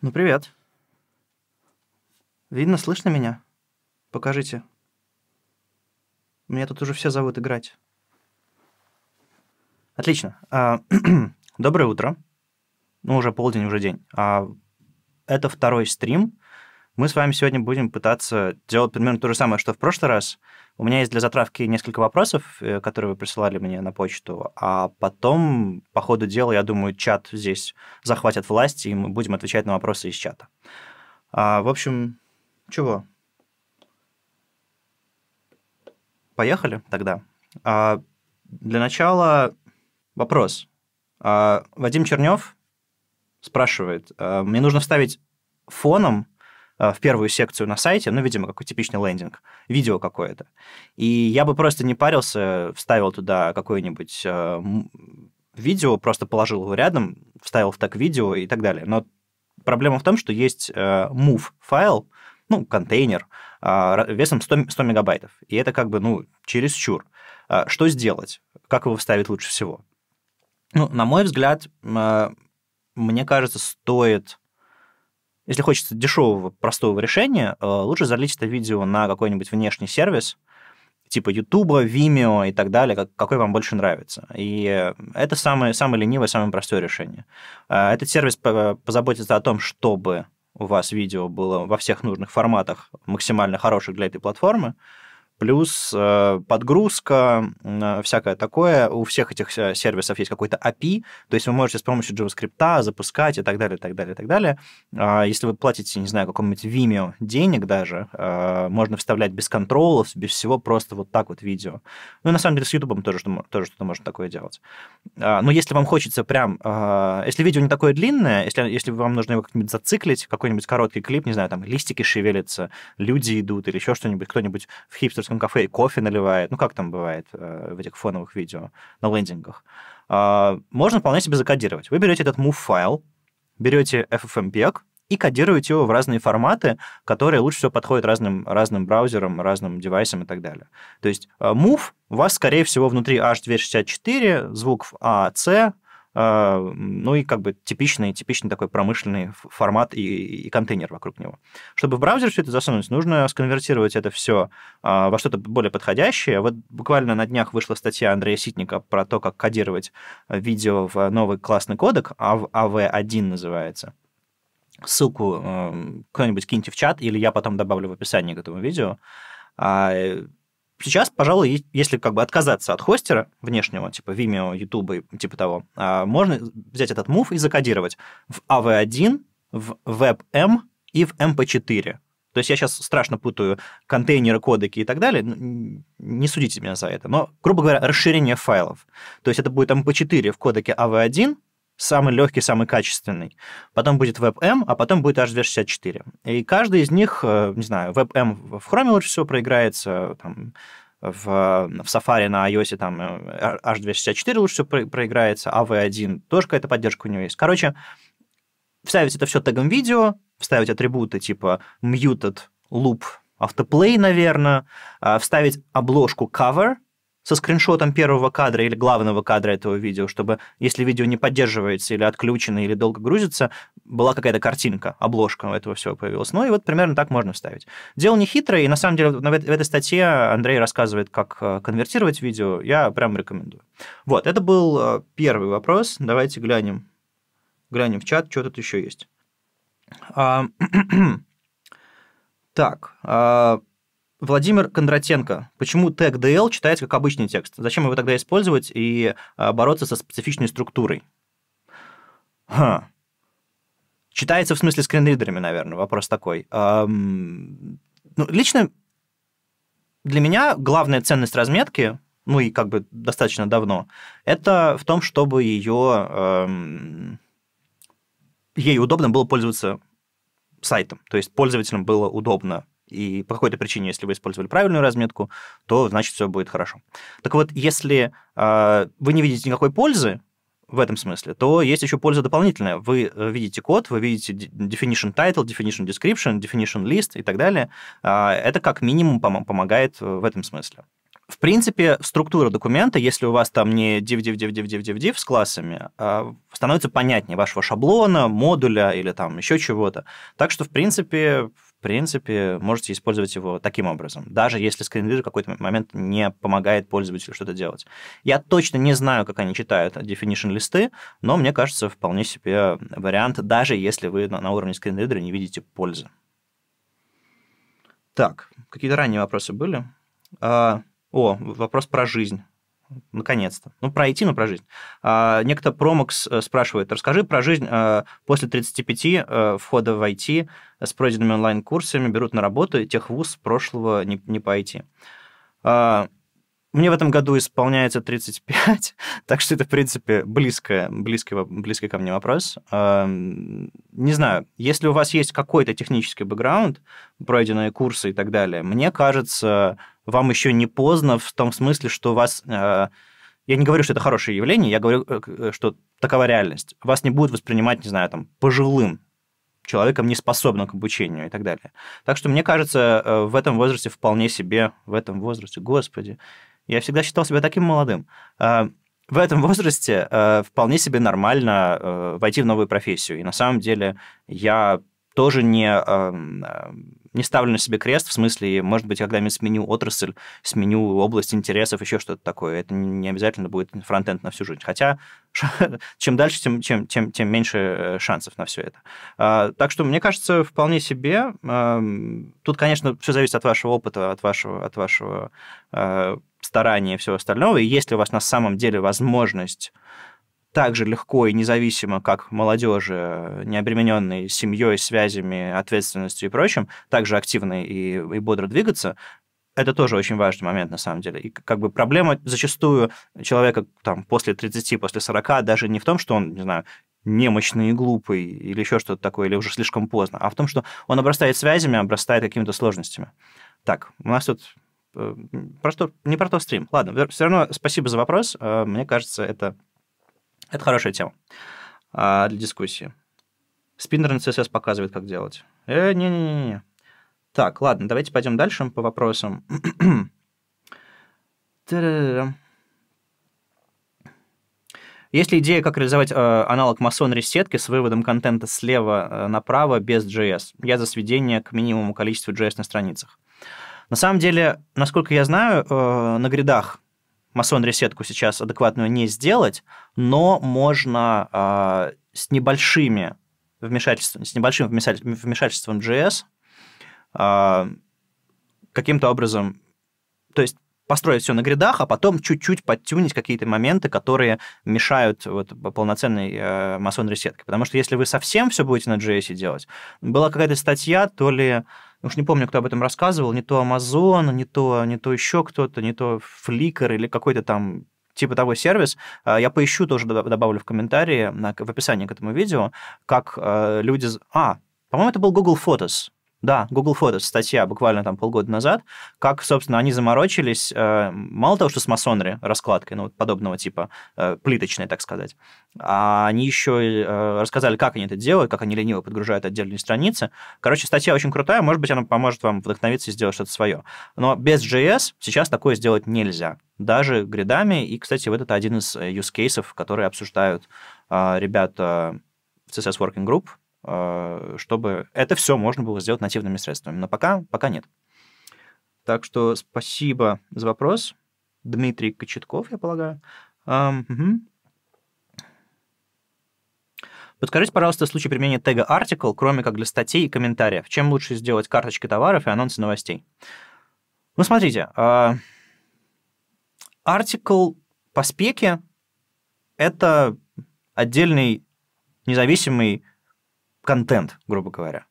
Ну, привет. Видно, слышно меня? Покажите. Меня тут уже все зовут играть. Отлично. А, доброе утро. Ну, уже полдень, уже день. А, это второй стрим мы с вами сегодня будем пытаться делать примерно то же самое, что в прошлый раз. У меня есть для затравки несколько вопросов, э, которые вы присылали мне на почту, а потом, по ходу дела, я думаю, чат здесь захватят власть, и мы будем отвечать на вопросы из чата. А, в общем, чего? Поехали тогда. А, для начала вопрос. А, Вадим Чернев спрашивает, а, мне нужно вставить фоном Э, в первую секцию на сайте, ну, видимо, какой типичный лендинг, видео какое-то. И я бы просто не парился, вставил туда какое-нибудь э, видео, просто положил его рядом, вставил в так видео и так далее. Но проблема в том, что есть э, move файл, ну, контейнер, весом 100, 100 мегабайтов. И это как бы, ну, через чересчур. Что сделать? Как его вставить лучше всего? Ну, на мой взгляд, мне кажется, стоит если хочется дешевого, простого решения, э, лучше залить это видео на какой-нибудь внешний сервис, типа YouTube, Vimeo и так далее, какой вам больше нравится. И это самое, самое ленивое, самое простое решение. Э, этот сервис позаботится о том, чтобы у вас видео было во всех нужных форматах, максимально хороших для этой платформы, плюс э, подгрузка, всякое такое. У всех этих э, сервисов есть какой-то API, то есть вы можете с помощью JavaScript запускать и так далее, и так далее, и так далее. А, если вы платите, не знаю, какому-нибудь Vimeo денег даже, э, можно вставлять без контролов, без всего, просто вот так вот видео. Ну, и на самом деле с YouTube тоже, тоже что-то можно такое делать. А, но если вам хочется прям... Если видео не такое длинное, если, если вам нужно его как-нибудь зациклить, какой-нибудь короткий клип, не знаю, там листики шевелятся, люди идут или еще что-нибудь, кто-нибудь в хипстер русском кафе и кофе наливает, ну как там бывает э, в этих фоновых видео на лендингах, э, можно вполне себе закодировать. Вы берете этот move-файл, берете FFmpeg, и кодируете его в разные форматы, которые лучше всего подходят разным, разным браузерам, разным девайсам и так далее. То есть э, move у вас, скорее всего, внутри H264, звук в A, а, ну и как бы типичный, типичный такой промышленный формат и, и контейнер вокруг него. Чтобы в браузер все это засунуть, нужно сконвертировать это все а, во что-то более подходящее. Вот буквально на днях вышла статья Андрея Ситника про то, как кодировать видео в новый классный кодек, AV1 называется ссылку э, кто-нибудь киньте в чат, или я потом добавлю в описании к этому видео. А, э, сейчас, пожалуй, если как бы отказаться от хостера внешнего, типа Vimeo, YouTube и типа того, а, можно взять этот мув и закодировать в AV1, в WebM эм и в MP4. Эм То есть я сейчас страшно путаю контейнеры, кодеки и так далее. Ну, не судите меня за это. Но, грубо говоря, расширение файлов. То есть это будет MP4 эм в кодеке AV1, самый легкий, самый качественный. Потом будет WebM, эм, а потом будет H264. И каждый из них, э, не знаю, WebM эм в Chrome лучше всего проиграется, там, в, в Safari на iOS там H264 э, а, лучше всего проиграется, AV1 а тоже какая-то поддержка у него есть. Короче, вставить это все тегом видео, вставить атрибуты типа muted, loop, автоплей, наверное, а, вставить обложку cover – со скриншотом первого кадра или главного кадра этого видео, чтобы, если видео не поддерживается или отключено, или долго грузится, была какая-то картинка, обложка этого всего появилась. Ну и вот примерно так можно вставить. Дело не хитрое, и на самом деле в этой статье Андрей рассказывает, как э, конвертировать видео. Я прям рекомендую. Вот, это был э, первый вопрос. Давайте глянем, глянем в чат, что тут еще есть. А, так, а, Владимир Кондратенко. Почему тег DL читается как обычный текст? Зачем его тогда использовать и а, бороться со специфичной структурой? Ха. Читается в смысле скринридерами, наверное, вопрос такой. Эм, ну, лично для меня главная ценность разметки, ну и как бы достаточно давно, это в том, чтобы ее, эм, ей удобно было пользоваться сайтом, то есть пользователям было удобно и по какой-то причине, если вы использовали правильную разметку, то значит все будет хорошо. Так вот, если э, вы не видите никакой пользы в этом смысле, то есть еще польза дополнительная. Вы э, видите код, вы видите definition title, definition description, definition list и так далее. Э, это как минимум пом- помогает э, в этом смысле. В принципе, структура документа, если у вас там не div, div, div, div, div, div, div с классами, а, становится понятнее вашего шаблона, модуля или там еще чего-то. Так что, в принципе, в принципе, можете использовать его таким образом, даже если скринридер в какой-то момент не помогает пользователю что-то делать. Я точно не знаю, как они читают definition листы, но мне кажется, вполне себе вариант, даже если вы на уровне скринридера не видите пользы. Так, какие-то ранние вопросы были? А, о, вопрос про жизнь. Наконец-то. Ну, про IT, но ну, про жизнь. А, некто Промакс э, спрашивает, расскажи про жизнь а, после 35 а, э, входа в IT с пройденными онлайн-курсами, берут на работу, и тех вуз прошлого не, не по IT. А, мне в этом году исполняется 35, так что это, в принципе, близкое близко, близкий ко мне вопрос. Эм, не знаю, если у вас есть какой-то технический бэкграунд, пройденные курсы и так далее, мне кажется, вам еще не поздно в том смысле, что вас... Э, я не говорю, что это хорошее явление, я говорю, э, э, что такова реальность. Вас не будут воспринимать, не знаю, там, пожилым человеком, неспособным к обучению и так далее. Так что, мне кажется, в этом возрасте вполне себе, в этом возрасте, господи, я всегда считал себя таким молодым. В этом возрасте вполне себе нормально войти в новую профессию. И на самом деле я тоже не, эм, э, не ставлю на себе крест, в смысле, может быть, когда-нибудь сменю отрасль, сменю область интересов, еще что-то такое. Это не обязательно будет фронтенд на всю жизнь. Хотя чем дальше, тем, тем, тем, тем меньше э, шансов на все это. А, так что, мне кажется, вполне себе. Эм, тут, конечно, все зависит от вашего опыта, от вашего, от вашего э, старания и всего остального. И если у вас на самом деле возможность так же легко и независимо, как молодежи, не обремененной семьей, связями, ответственностью и прочим, также активно и, и бодро двигаться, это тоже очень важный момент, на самом деле. И как бы проблема зачастую человека там после 30, после 40 даже не в том, что он, не знаю, немощный и глупый или еще что-то такое, или уже слишком поздно, а в том, что он обрастает связями, обрастает какими-то сложностями. Так, у нас тут э, просто не про то стрим. Ладно, все равно спасибо за вопрос. Э, мне кажется, это это хорошая тема а, для дискуссии. Спиннер на CSS показывает, как делать. Э, не-не-не. Так, ладно, давайте пойдем дальше по вопросам. Есть ли идея, как реализовать э, аналог масонри сетки с выводом контента слева э, направо без JS? Я за сведение к минимуму количеству JS на страницах. На самом деле, насколько я знаю, э, на гридах масон-ресетку сейчас адекватную не сделать, но можно а, с небольшими вмешательством, с небольшим вмешательством JS а, каким-то образом, то есть построить все на гридах, а потом чуть-чуть подтюнить какие-то моменты, которые мешают вот, полноценной э, масон-ресетке. Потому что если вы совсем все будете на JS делать, была какая-то статья, то ли уж не помню, кто об этом рассказывал, не то Amazon, не то, не то еще кто-то, не то Flickr или какой-то там типа того сервис. А, я поищу, тоже добавлю в комментарии, в описании к этому видео, как э, люди... А, по-моему, это был Google Photos. Да, Google Photos, статья буквально там полгода назад, как, собственно, они заморочились, э, мало того, что с масонри раскладкой, ну, вот подобного типа, э, плиточной, так сказать, а они еще э, рассказали, как они это делают, как они лениво подгружают отдельные страницы. Короче, статья очень крутая, может быть, она поможет вам вдохновиться и сделать что-то свое. Но без JS сейчас такое сделать нельзя, даже гридами, и, кстати, вот это один из э, use cases, которые обсуждают э, ребята в CSS Working Group, а, чтобы это все можно было сделать нативными средствами. Но пока, пока нет. Так что спасибо за вопрос. Дмитрий Кочетков, я полагаю. Um, угу. Подскажите, пожалуйста, случай применения тега article, кроме как для статей и комментариев. Чем лучше сделать карточки товаров и анонсы новостей? Ну, смотрите, артикл по спеке — это отдельный независимый контент, грубо говоря.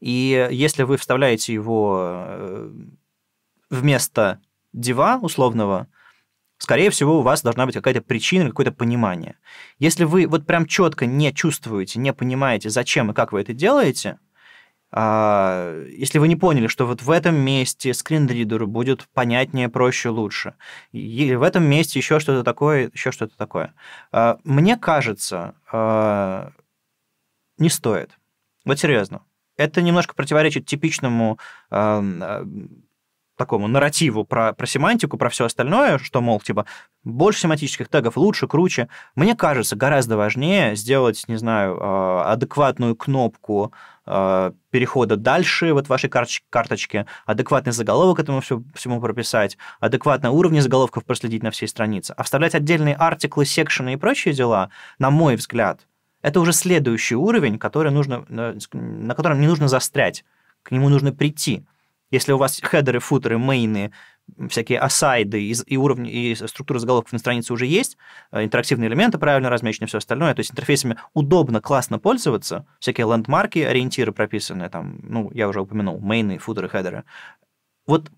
И если вы вставляете его э, вместо дива условного, скорее всего, у вас должна быть какая-то причина, какое-то понимание. Если вы вот прям четко не чувствуете, не понимаете, зачем и как вы это делаете, а, если вы не поняли, что вот в этом месте скринридеру будет понятнее, проще, лучше, или в этом месте еще что-то такое, еще что-то такое, а, мне кажется, а, не стоит. Вот серьезно. Это немножко противоречит типичному эм, э, такому нарративу про, про семантику, про все остальное, что, мол, типа, больше семантических тегов лучше, круче. Мне кажется, гораздо важнее сделать, не знаю, э, адекватную кнопку э, перехода дальше вот вашей карточке, адекватный заголовок этому всему, всему прописать, адекватные уровни заголовков проследить на всей странице, а вставлять отдельные артиклы, секшены и прочие дела, на мой взгляд, это уже следующий уровень, который нужно, э, на котором не нужно застрять, к нему нужно прийти. Если у вас хедеры, футеры, мейны, всякие асайды и, и уровни, и структура заголовков на странице уже есть, э, интерактивные элементы правильно размечены, все остальное, то есть интерфейсами удобно, классно пользоваться, всякие ландмарки, ориентиры прописанные там, ну, я уже упомянул, мейны, футеры, хедеры. Вот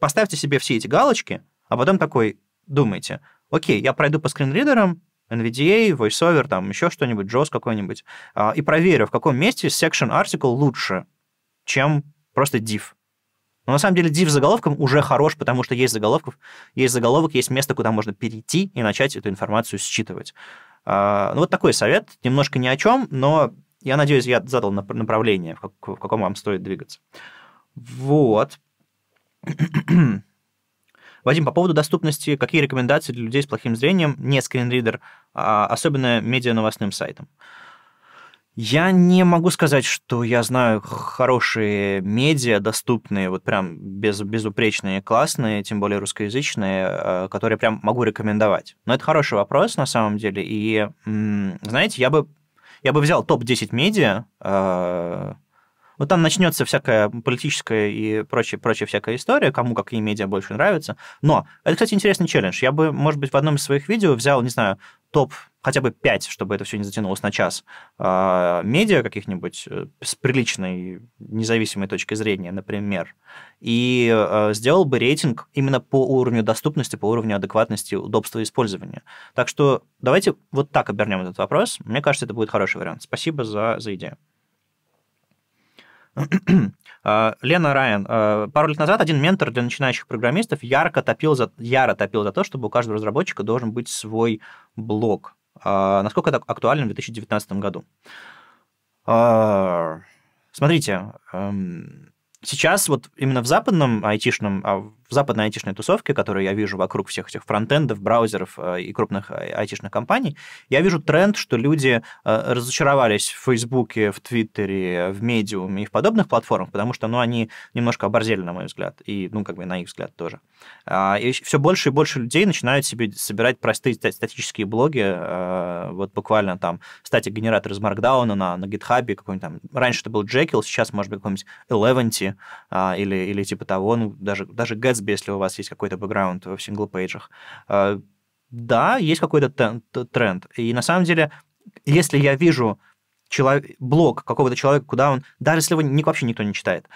поставьте себе все эти галочки, а потом такой думайте, окей, я пройду по скринридерам, NVDA, VoiceOver, там еще что-нибудь, JOS какой-нибудь, а, и проверю, в каком месте section article лучше, чем просто div. Но на самом деле div заголовком уже хорош, потому что есть заголовков, есть заголовок, есть место, куда можно перейти и начать эту информацию считывать. А, ну, вот такой совет, немножко ни о чем, но я надеюсь, я задал направление, в каком вам стоит двигаться. Вот. Вадим, по поводу доступности, какие рекомендации для людей с плохим зрением, не скринридер, а особенно медиа-новостным сайтам? Я не могу сказать, что я знаю хорошие медиа, доступные, вот прям без, безупречные, классные, тем более русскоязычные, э, которые прям могу рекомендовать. Но это хороший вопрос на самом деле. И, знаете, я бы, я бы взял топ-10 медиа, э, вот там начнется всякая политическая и прочая, прочая всякая история, кому какие медиа больше нравятся. Но это, кстати, интересный челлендж. Я бы, может быть, в одном из своих видео взял, не знаю, топ хотя бы 5, чтобы это все не затянулось на час, а, медиа каких-нибудь э, с приличной независимой точки зрения, например, и э, сделал бы рейтинг именно по уровню доступности, по уровню адекватности, удобства использования. Так что давайте вот так обернем этот вопрос. Мне кажется, это будет хороший вариант. Спасибо за, за идею. А, Лена Райан, а, пару лет назад один ментор для начинающих программистов ярко топил за, яро топил за то, чтобы у каждого разработчика должен быть свой блог. А, насколько это актуально в 2019 году? Смотрите, эм, сейчас вот именно в западном айтишном, а в западной айтишной тусовке, которую я вижу вокруг всех этих фронтендов, браузеров э, и крупных э, айтишных компаний, я вижу тренд, что люди э, разочаровались в Фейсбуке, в Твиттере, в Медиуме и в подобных платформах, потому что, ну, они немножко оборзели, на мой взгляд, и, ну, как бы на их взгляд тоже. А, и все больше и больше людей начинают себе собирать простые статические блоги, а, вот буквально там, кстати, генератор из Markdown на, на GitHub, какой-нибудь там, раньше это был Jekyll, сейчас, может быть, какой-нибудь Eleventy а, или, или типа того, ну, даже, даже Gatsby, если у вас есть какой-то бэкграунд в сингл-пейджах. Да, есть какой-то тренд. И на самом деле, если я вижу человек, блог какого-то человека, куда он, даже если его ник, вообще никто не читает,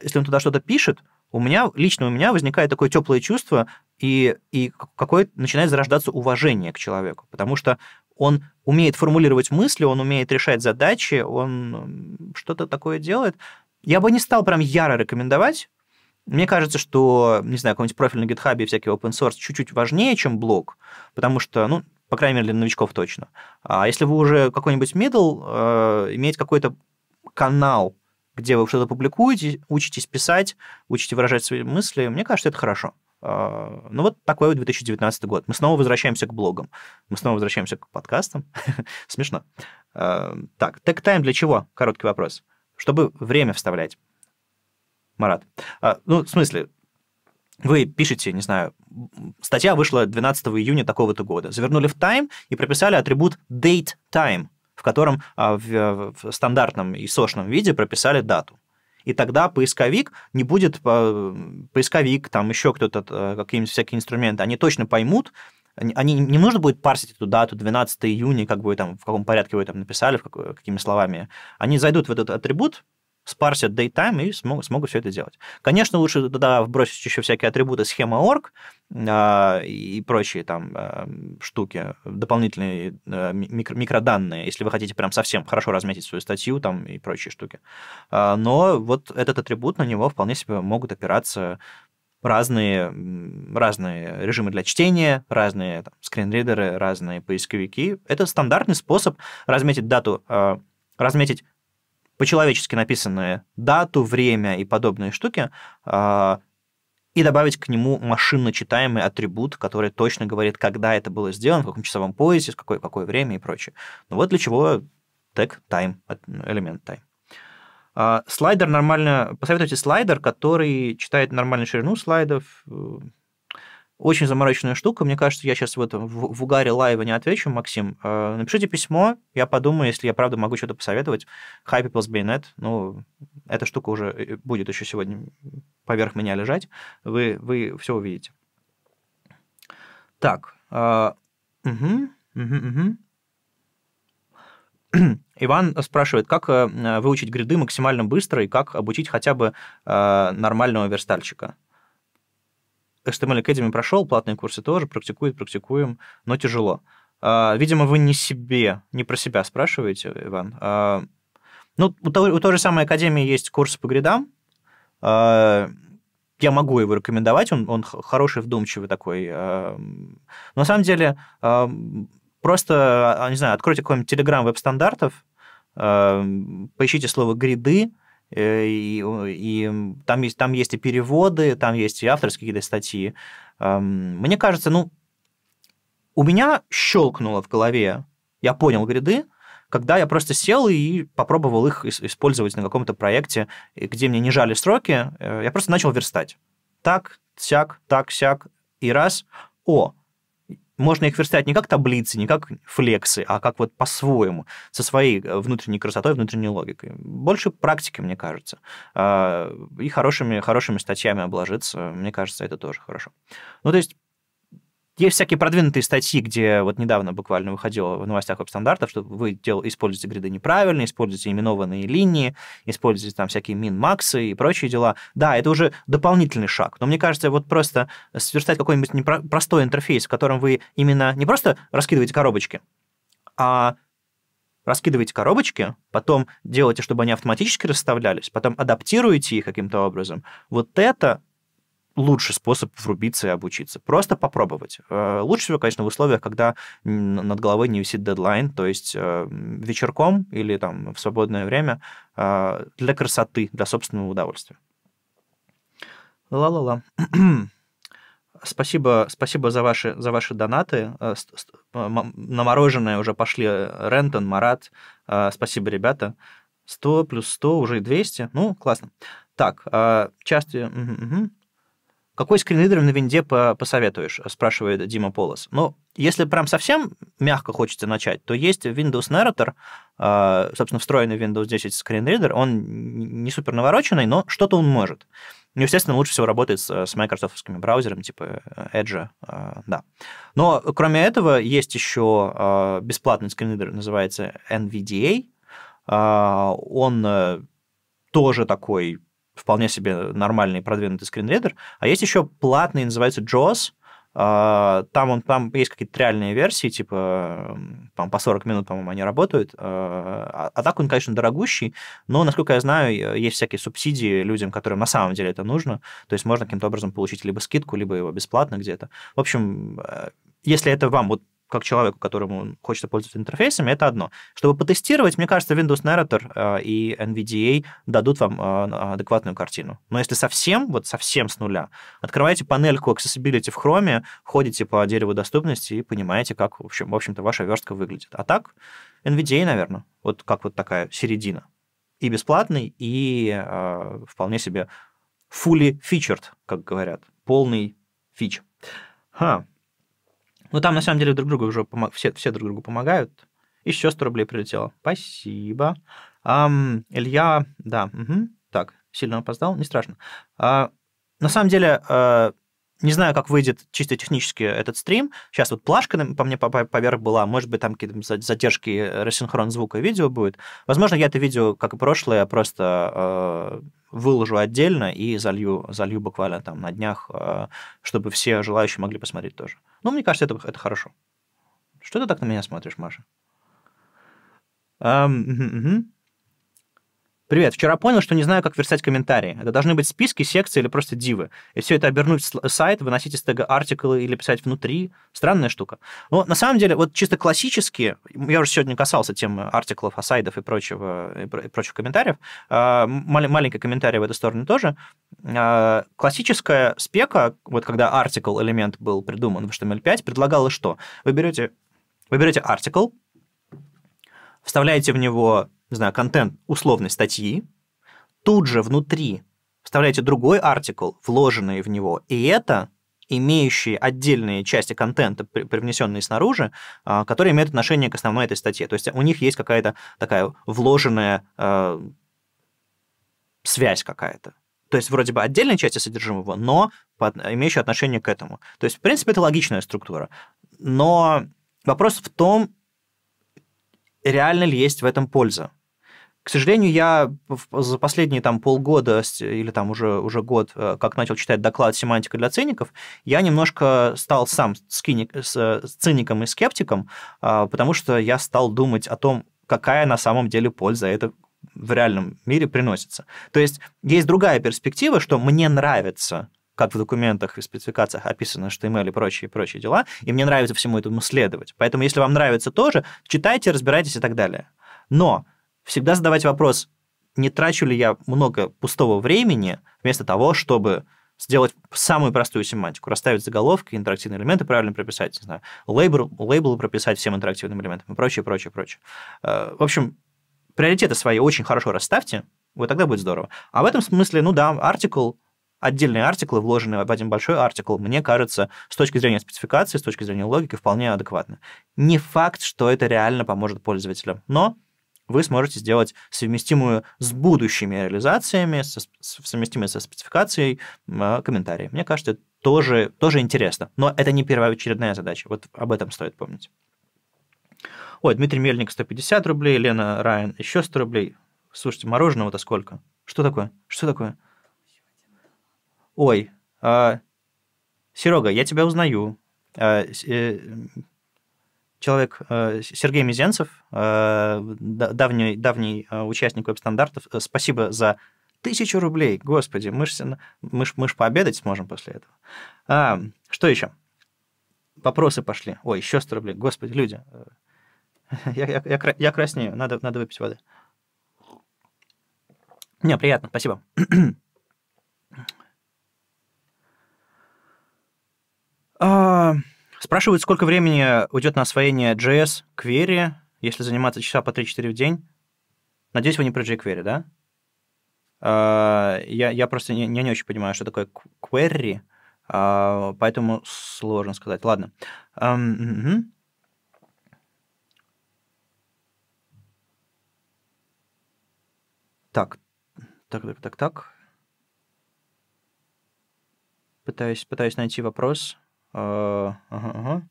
если он туда что-то пишет, у меня, лично у меня возникает такое теплое чувство, и, и какое начинает зарождаться уважение к человеку, потому что он умеет формулировать мысли, он умеет решать задачи, он что-то такое делает. Я бы не стал прям яро рекомендовать. Мне кажется, что, не знаю, какой-нибудь профиль на GitHub и всякий open source чуть-чуть важнее, чем блог, потому что, ну, по крайней мере, для новичков точно. А если вы уже какой-нибудь middle, э, иметь какой-то канал где вы что-то публикуете, учитесь писать, учите выражать свои мысли. Мне кажется, это хорошо. А, ну вот такой вот 2019 год. Мы снова возвращаемся к блогам, мы снова возвращаемся к подкастам. Смешно. А, так, тег-тайм для чего? Короткий вопрос. Чтобы время вставлять. Марат. А, ну, в смысле, вы пишете, не знаю, статья вышла 12 июня такого-то года, завернули в time и прописали атрибут date time, в котором а, в стандартном и сошном виде прописали дату. И тогда поисковик не будет, а, поисковик, там еще кто-то, а, какие-нибудь всякие инструменты, они точно поймут, они не нужно будет парсить эту дату 12 июня, как бы там, в каком порядке вы там написали, в какими словами. Они зайдут в этот атрибут, спарсят daytime и смогут, смогут все это делать. Конечно, лучше туда вбросить еще всякие атрибуты схема орг э, и прочие там э, штуки, дополнительные э, микро, микроданные, если вы хотите прям совсем хорошо разметить свою статью там и прочие штуки. Э, но вот этот атрибут, на него вполне себе могут опираться разные, разные режимы для чтения, разные там, скринридеры, разные поисковики. Это стандартный способ разметить дату, разметить по-человечески написанные дату, время и подобные штуки, а, и добавить к нему машинно читаемый атрибут, который точно говорит, когда это было сделано, в каком часовом поясе, в какое, какое время и прочее. Ну вот для чего тег time, э, элемент time. А, слайдер нормально... Посоветуйте слайдер, который читает нормальную ширину слайдов, э, очень замороченная штука. Мне кажется, я сейчас вот в, в угаре лайва не отвечу, Максим. Э, напишите письмо, я подумаю, если я правда могу что-то посоветовать. High People's Bayonet, ну, эта штука уже э, будет еще сегодня поверх меня лежать. Вы, вы все увидите. Так. Э, угу, угу, угу. Иван спрашивает, как э, выучить гриды максимально быстро и как обучить хотя бы э, нормального верстальщика? HTML Academy прошел, платные курсы тоже, практикует, практикуем, но тяжело. А, видимо, вы не себе, не про себя спрашиваете, Иван. А, ну, у той, у той же самой Академии есть курс по гридам. А, я могу его рекомендовать, он, он хороший, вдумчивый такой. Но на самом деле, просто, не знаю, откройте какой-нибудь телеграм веб-стандартов, поищите слово «гриды», Э, и, и там, есть, там есть и переводы, там есть и авторские какие-то статьи. Мне кажется, ну, у меня щелкнуло в голове, я понял гряды, когда я просто сел и попробовал их использовать на каком-то проекте, э, где мне не жали сроки, э, я просто начал верстать. Так, сяк, так, сяк, и раз, о, можно их верстать не как таблицы, не как флексы, а как вот по-своему, со своей э, внутренней красотой, внутренней логикой. Больше практики, мне кажется. А, и хорошими, хорошими статьями обложиться, мне кажется, это тоже хорошо. Ну, то есть есть всякие продвинутые статьи, где вот недавно буквально выходило в новостях веб-стандартов, что вы дел... используете гриды неправильно, используете именованные линии, используете там всякие мин-максы и прочие дела. Да, это уже дополнительный шаг. Но мне кажется, вот просто сверстать какой-нибудь непро... простой интерфейс, в котором вы именно не просто раскидываете коробочки, а раскидываете коробочки, потом делаете, чтобы они автоматически расставлялись, потом адаптируете их каким-то образом. Вот это лучший способ врубиться и обучиться. Просто попробовать. Э, лучше всего, конечно, в условиях, когда над головой не висит дедлайн, то есть э, вечерком или там в свободное время э, для красоты, для собственного удовольствия. Ла-ла-ла. Спасибо, спасибо за ваши, за ваши донаты. На мороженое уже пошли Рентон, Марат. Спасибо, ребята. 100 плюс 100, уже и 200. Ну, классно. Так, части... Угу, угу. Какой скринридер на винде посоветуешь? Спрашивает Дима Полос. Ну, если прям совсем мягко хочется начать, то есть Windows Narrator, а, собственно, встроенный в Windows 10 скринридер, он не супер навороченный, но что-то он может. Ну, естественно, лучше всего работает с, с Microsoft браузером, типа э, Edge, э, да. Но кроме этого есть еще а, бесплатный скринридер, называется NVDA. А, он э, тоже такой вполне себе нормальный продвинутый скринридер. А есть еще платный, называется JAWS, а, там, он, там есть какие-то реальные версии, типа там по 40 минут, по-моему, они работают. А, а, а так он, конечно, дорогущий, но, насколько я знаю, есть всякие субсидии людям, которым на самом деле это нужно. То есть можно каким-то образом получить либо скидку, либо его бесплатно где-то. В общем, э, если это вам вот как человеку, которому хочется пользоваться интерфейсами, это одно. Чтобы потестировать, мне кажется, Windows Narrator э, и NVDA дадут вам э, адекватную картину. Но если совсем, вот совсем с нуля, открываете панельку Accessibility в Chrome, ходите по дереву доступности и понимаете, как, в, общем, в общем-то, ваша верстка выглядит. А так, NVDA, наверное, вот как вот такая середина. И бесплатный, и э, вполне себе fully featured, как говорят, полный фич. Ха. Ну, там, на самом деле, друг другу уже помог... все, все друг другу помогают. Еще 100 рублей прилетело. Спасибо. Um, Илья, да, угу. так, сильно опоздал, не страшно. Uh, на самом деле, uh, не знаю, как выйдет чисто технически этот стрим. Сейчас вот плашка по мне поверх была. Может быть, там какие-то задержки, э, рассинхрон звука и видео будет. Возможно, я это видео, как и прошлое, просто э, выложу отдельно и залью, залью буквально там на днях, э, чтобы все желающие могли посмотреть тоже. Ну, мне кажется, это, это хорошо. Что ты так на меня смотришь, Маша? Um, угу, угу. Привет, вчера понял, что не знаю, как верстать комментарии. Это должны быть списки, секции или просто дивы. И все это обернуть в сайт, выносить из тега артиклы или писать внутри. Странная штука. Но на самом деле, вот чисто классические. я уже сегодня касался темы артиклов, асайдов и прочего, и прочих комментариев. А, маленький комментарий в эту сторону тоже. А, классическая спека, вот когда артикл элемент был придуман в HTML5, предлагала что? Вы берете, вы берете артикл, вставляете в него не знаю, контент условной статьи, тут же внутри вставляете другой артикул, вложенный в него, и это имеющие отдельные части контента, привнесенные снаружи, а, которые имеют отношение к основной этой статье. То есть у них есть какая-то такая вложенная э, связь какая-то. То есть вроде бы отдельная часть содержимого, но под, имеющая отношение к этому. То есть, в принципе, это логичная структура. Но вопрос в том, реально ли есть в этом польза. К сожалению, я за последние там, полгода или там уже, уже год, э, как начал читать доклад «Семантика для циников», я немножко стал сам скиник, с циником и скептиком, а, потому что я стал думать о том, какая на самом деле польза это в реальном мире приносится. То есть есть другая перспектива, что мне нравится как в документах и спецификациях описано HTML и прочие, прочие дела, и мне нравится всему этому следовать. Поэтому, если вам нравится тоже, читайте, разбирайтесь и так далее. Но всегда задавать вопрос, не трачу ли я много пустого времени вместо того, чтобы сделать самую простую семантику, расставить заголовки, интерактивные элементы правильно прописать, не знаю, лейбл, лейблы прописать всем интерактивным элементам и прочее, прочее, прочее. Э, в общем, приоритеты свои очень хорошо расставьте, вот тогда будет здорово. А в этом смысле, ну да, артикл, отдельные артиклы, вложенные в один большой артикл, мне кажется, с точки зрения спецификации, с точки зрения логики, вполне адекватно. Не факт, что это реально поможет пользователям, но вы сможете сделать совместимую с будущими реализациями, со, совместимые со спецификацией э, комментарии. Мне кажется, это тоже, тоже интересно. Но это не первоочередная задача. Вот об этом стоит помнить. Ой, Дмитрий Мельник 150 рублей, Лена Райан еще 100 рублей. Слушайте, мороженого-то сколько? Что такое? Что такое? Ой, а, Серега, я тебя узнаю. А, э, человек э, Сергей Мизенцев, э, давний, давний э, участник веб-стандартов. Спасибо за тысячу рублей. Господи, мы же мы ж, мы ж пообедать сможем после этого. А, что еще? Вопросы пошли. Ой, еще 100 рублей. Господи, люди. Я, я, я, я краснею. Надо, надо выпить воды. Не, приятно, спасибо. а... Спрашивают, сколько времени уйдет на освоение JS query, если заниматься часа по 3-4 в день. Надеюсь, вы не про jQuery, да? А, я, я просто не, не, очень понимаю, что такое query, а, поэтому сложно сказать. Ладно. Так, так, так, так, так. Пытаюсь, пытаюсь найти вопрос. А,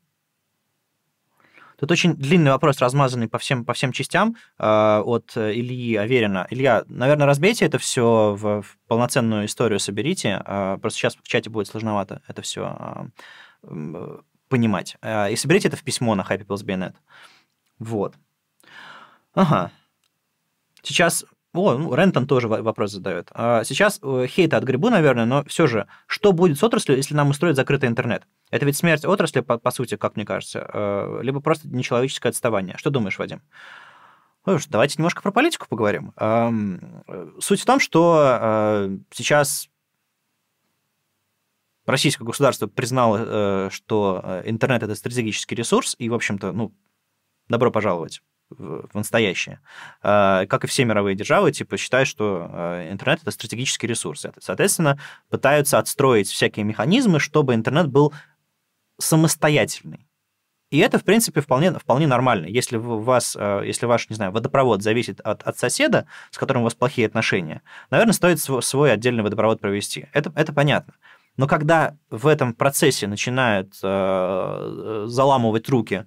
Тут очень длинный вопрос, размазанный по всем, по всем частям а, э, от Ильи Аверина. Илья, наверное, разбейте это все в, в полноценную историю, соберите. Э, просто сейчас в чате будет сложновато это все э, понимать. Э, и соберите это в письмо на Happy Pills Bayonet. Вот. Ага. Сейчас о, ну, Рентон тоже вопрос задает. А сейчас э, хейта отгребу, наверное, но все же, что будет с отраслью, если нам устроит закрытый интернет? Это ведь смерть отрасли, по, по сути, как мне кажется, э, либо просто нечеловеческое отставание. Что думаешь, Вадим? Ну, давайте немножко про политику поговорим. Э, суть в том, что сейчас российское государство признало, что интернет – это стратегический ресурс, и, в общем-то, ну, добро пожаловать в настоящее. А, как и все мировые державы, типа, считают, что а, интернет — это стратегический ресурс. Соответственно, пытаются отстроить всякие механизмы, чтобы интернет был самостоятельный. И это, в принципе, вполне, вполне нормально. Если, у вас, а, если ваш, не знаю, водопровод зависит от, от соседа, с которым у вас плохие отношения, наверное, стоит свой, свой отдельный водопровод провести. Это, это понятно. Но когда в этом процессе начинают э, заламывать руки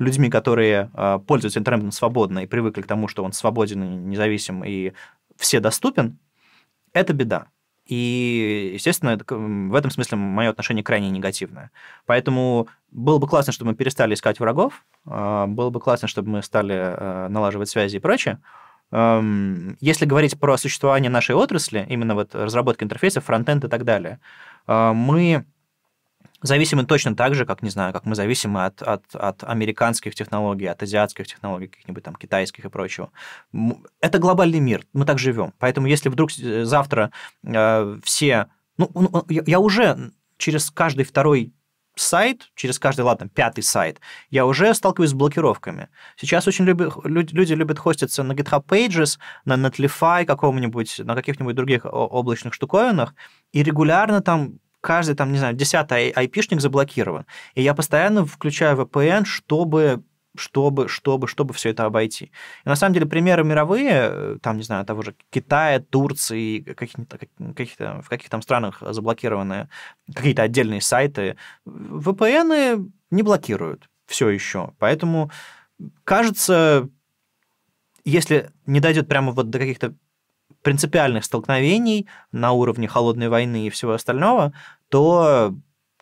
людьми, которые а, пользуются интернетом свободно и привыкли к тому, что он свободен, независим и все доступен, это беда. И, естественно, в этом смысле мое отношение крайне негативное. Поэтому было бы классно, чтобы мы перестали искать врагов, а, было бы классно, чтобы мы стали а, налаживать связи и прочее. Эм, если говорить про существование нашей отрасли, именно вот разработки интерфейсов, фронтенд и так далее, мы зависимы точно так же, как, не знаю, как мы зависимы от, от, от американских технологий, от азиатских технологий, каких-нибудь там китайских и прочего. Это глобальный мир, мы так живем. Поэтому если вдруг э, завтра э, все... Ну, ну э, я, я уже через каждый второй сайт, через каждый, ладно, пятый сайт, я уже сталкиваюсь с блокировками. Сейчас очень люби, люди, люди любят хоститься на GitHub Pages, на Netlify каком-нибудь, на каких-нибудь других облачных штуковинах, и регулярно там каждый там, не знаю, десятый айпишник заблокирован. И я постоянно включаю VPN, чтобы чтобы, чтобы, чтобы все это обойти. И на самом деле примеры мировые, э, там, не знаю, того же Китая, Турции, каких-то, каких в каких там странах заблокированы какие-то отдельные сайты, VPN не блокируют все еще. Поэтому, кажется, если не дойдет прямо вот до каких-то принципиальных столкновений на уровне холодной войны и всего остального, то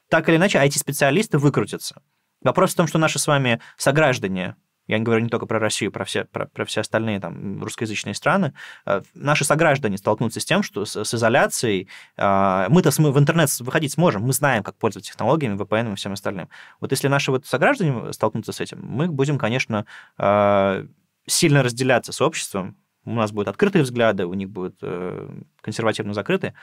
так или иначе эти специалисты выкрутятся. Вопрос в том, что наши с вами сограждане, я не говорю не только про Россию, про все, про, про все остальные там русскоязычные страны, э, наши сограждане столкнутся с тем, что с, с изоляцией, э, мы-то в интернет выходить сможем, мы знаем, как пользоваться технологиями, VPN и всем остальным. Вот если наши вот сограждане столкнутся с этим, мы будем, конечно, э, сильно разделяться с обществом, у нас будут открытые взгляды, у них будут э, консервативно закрытые.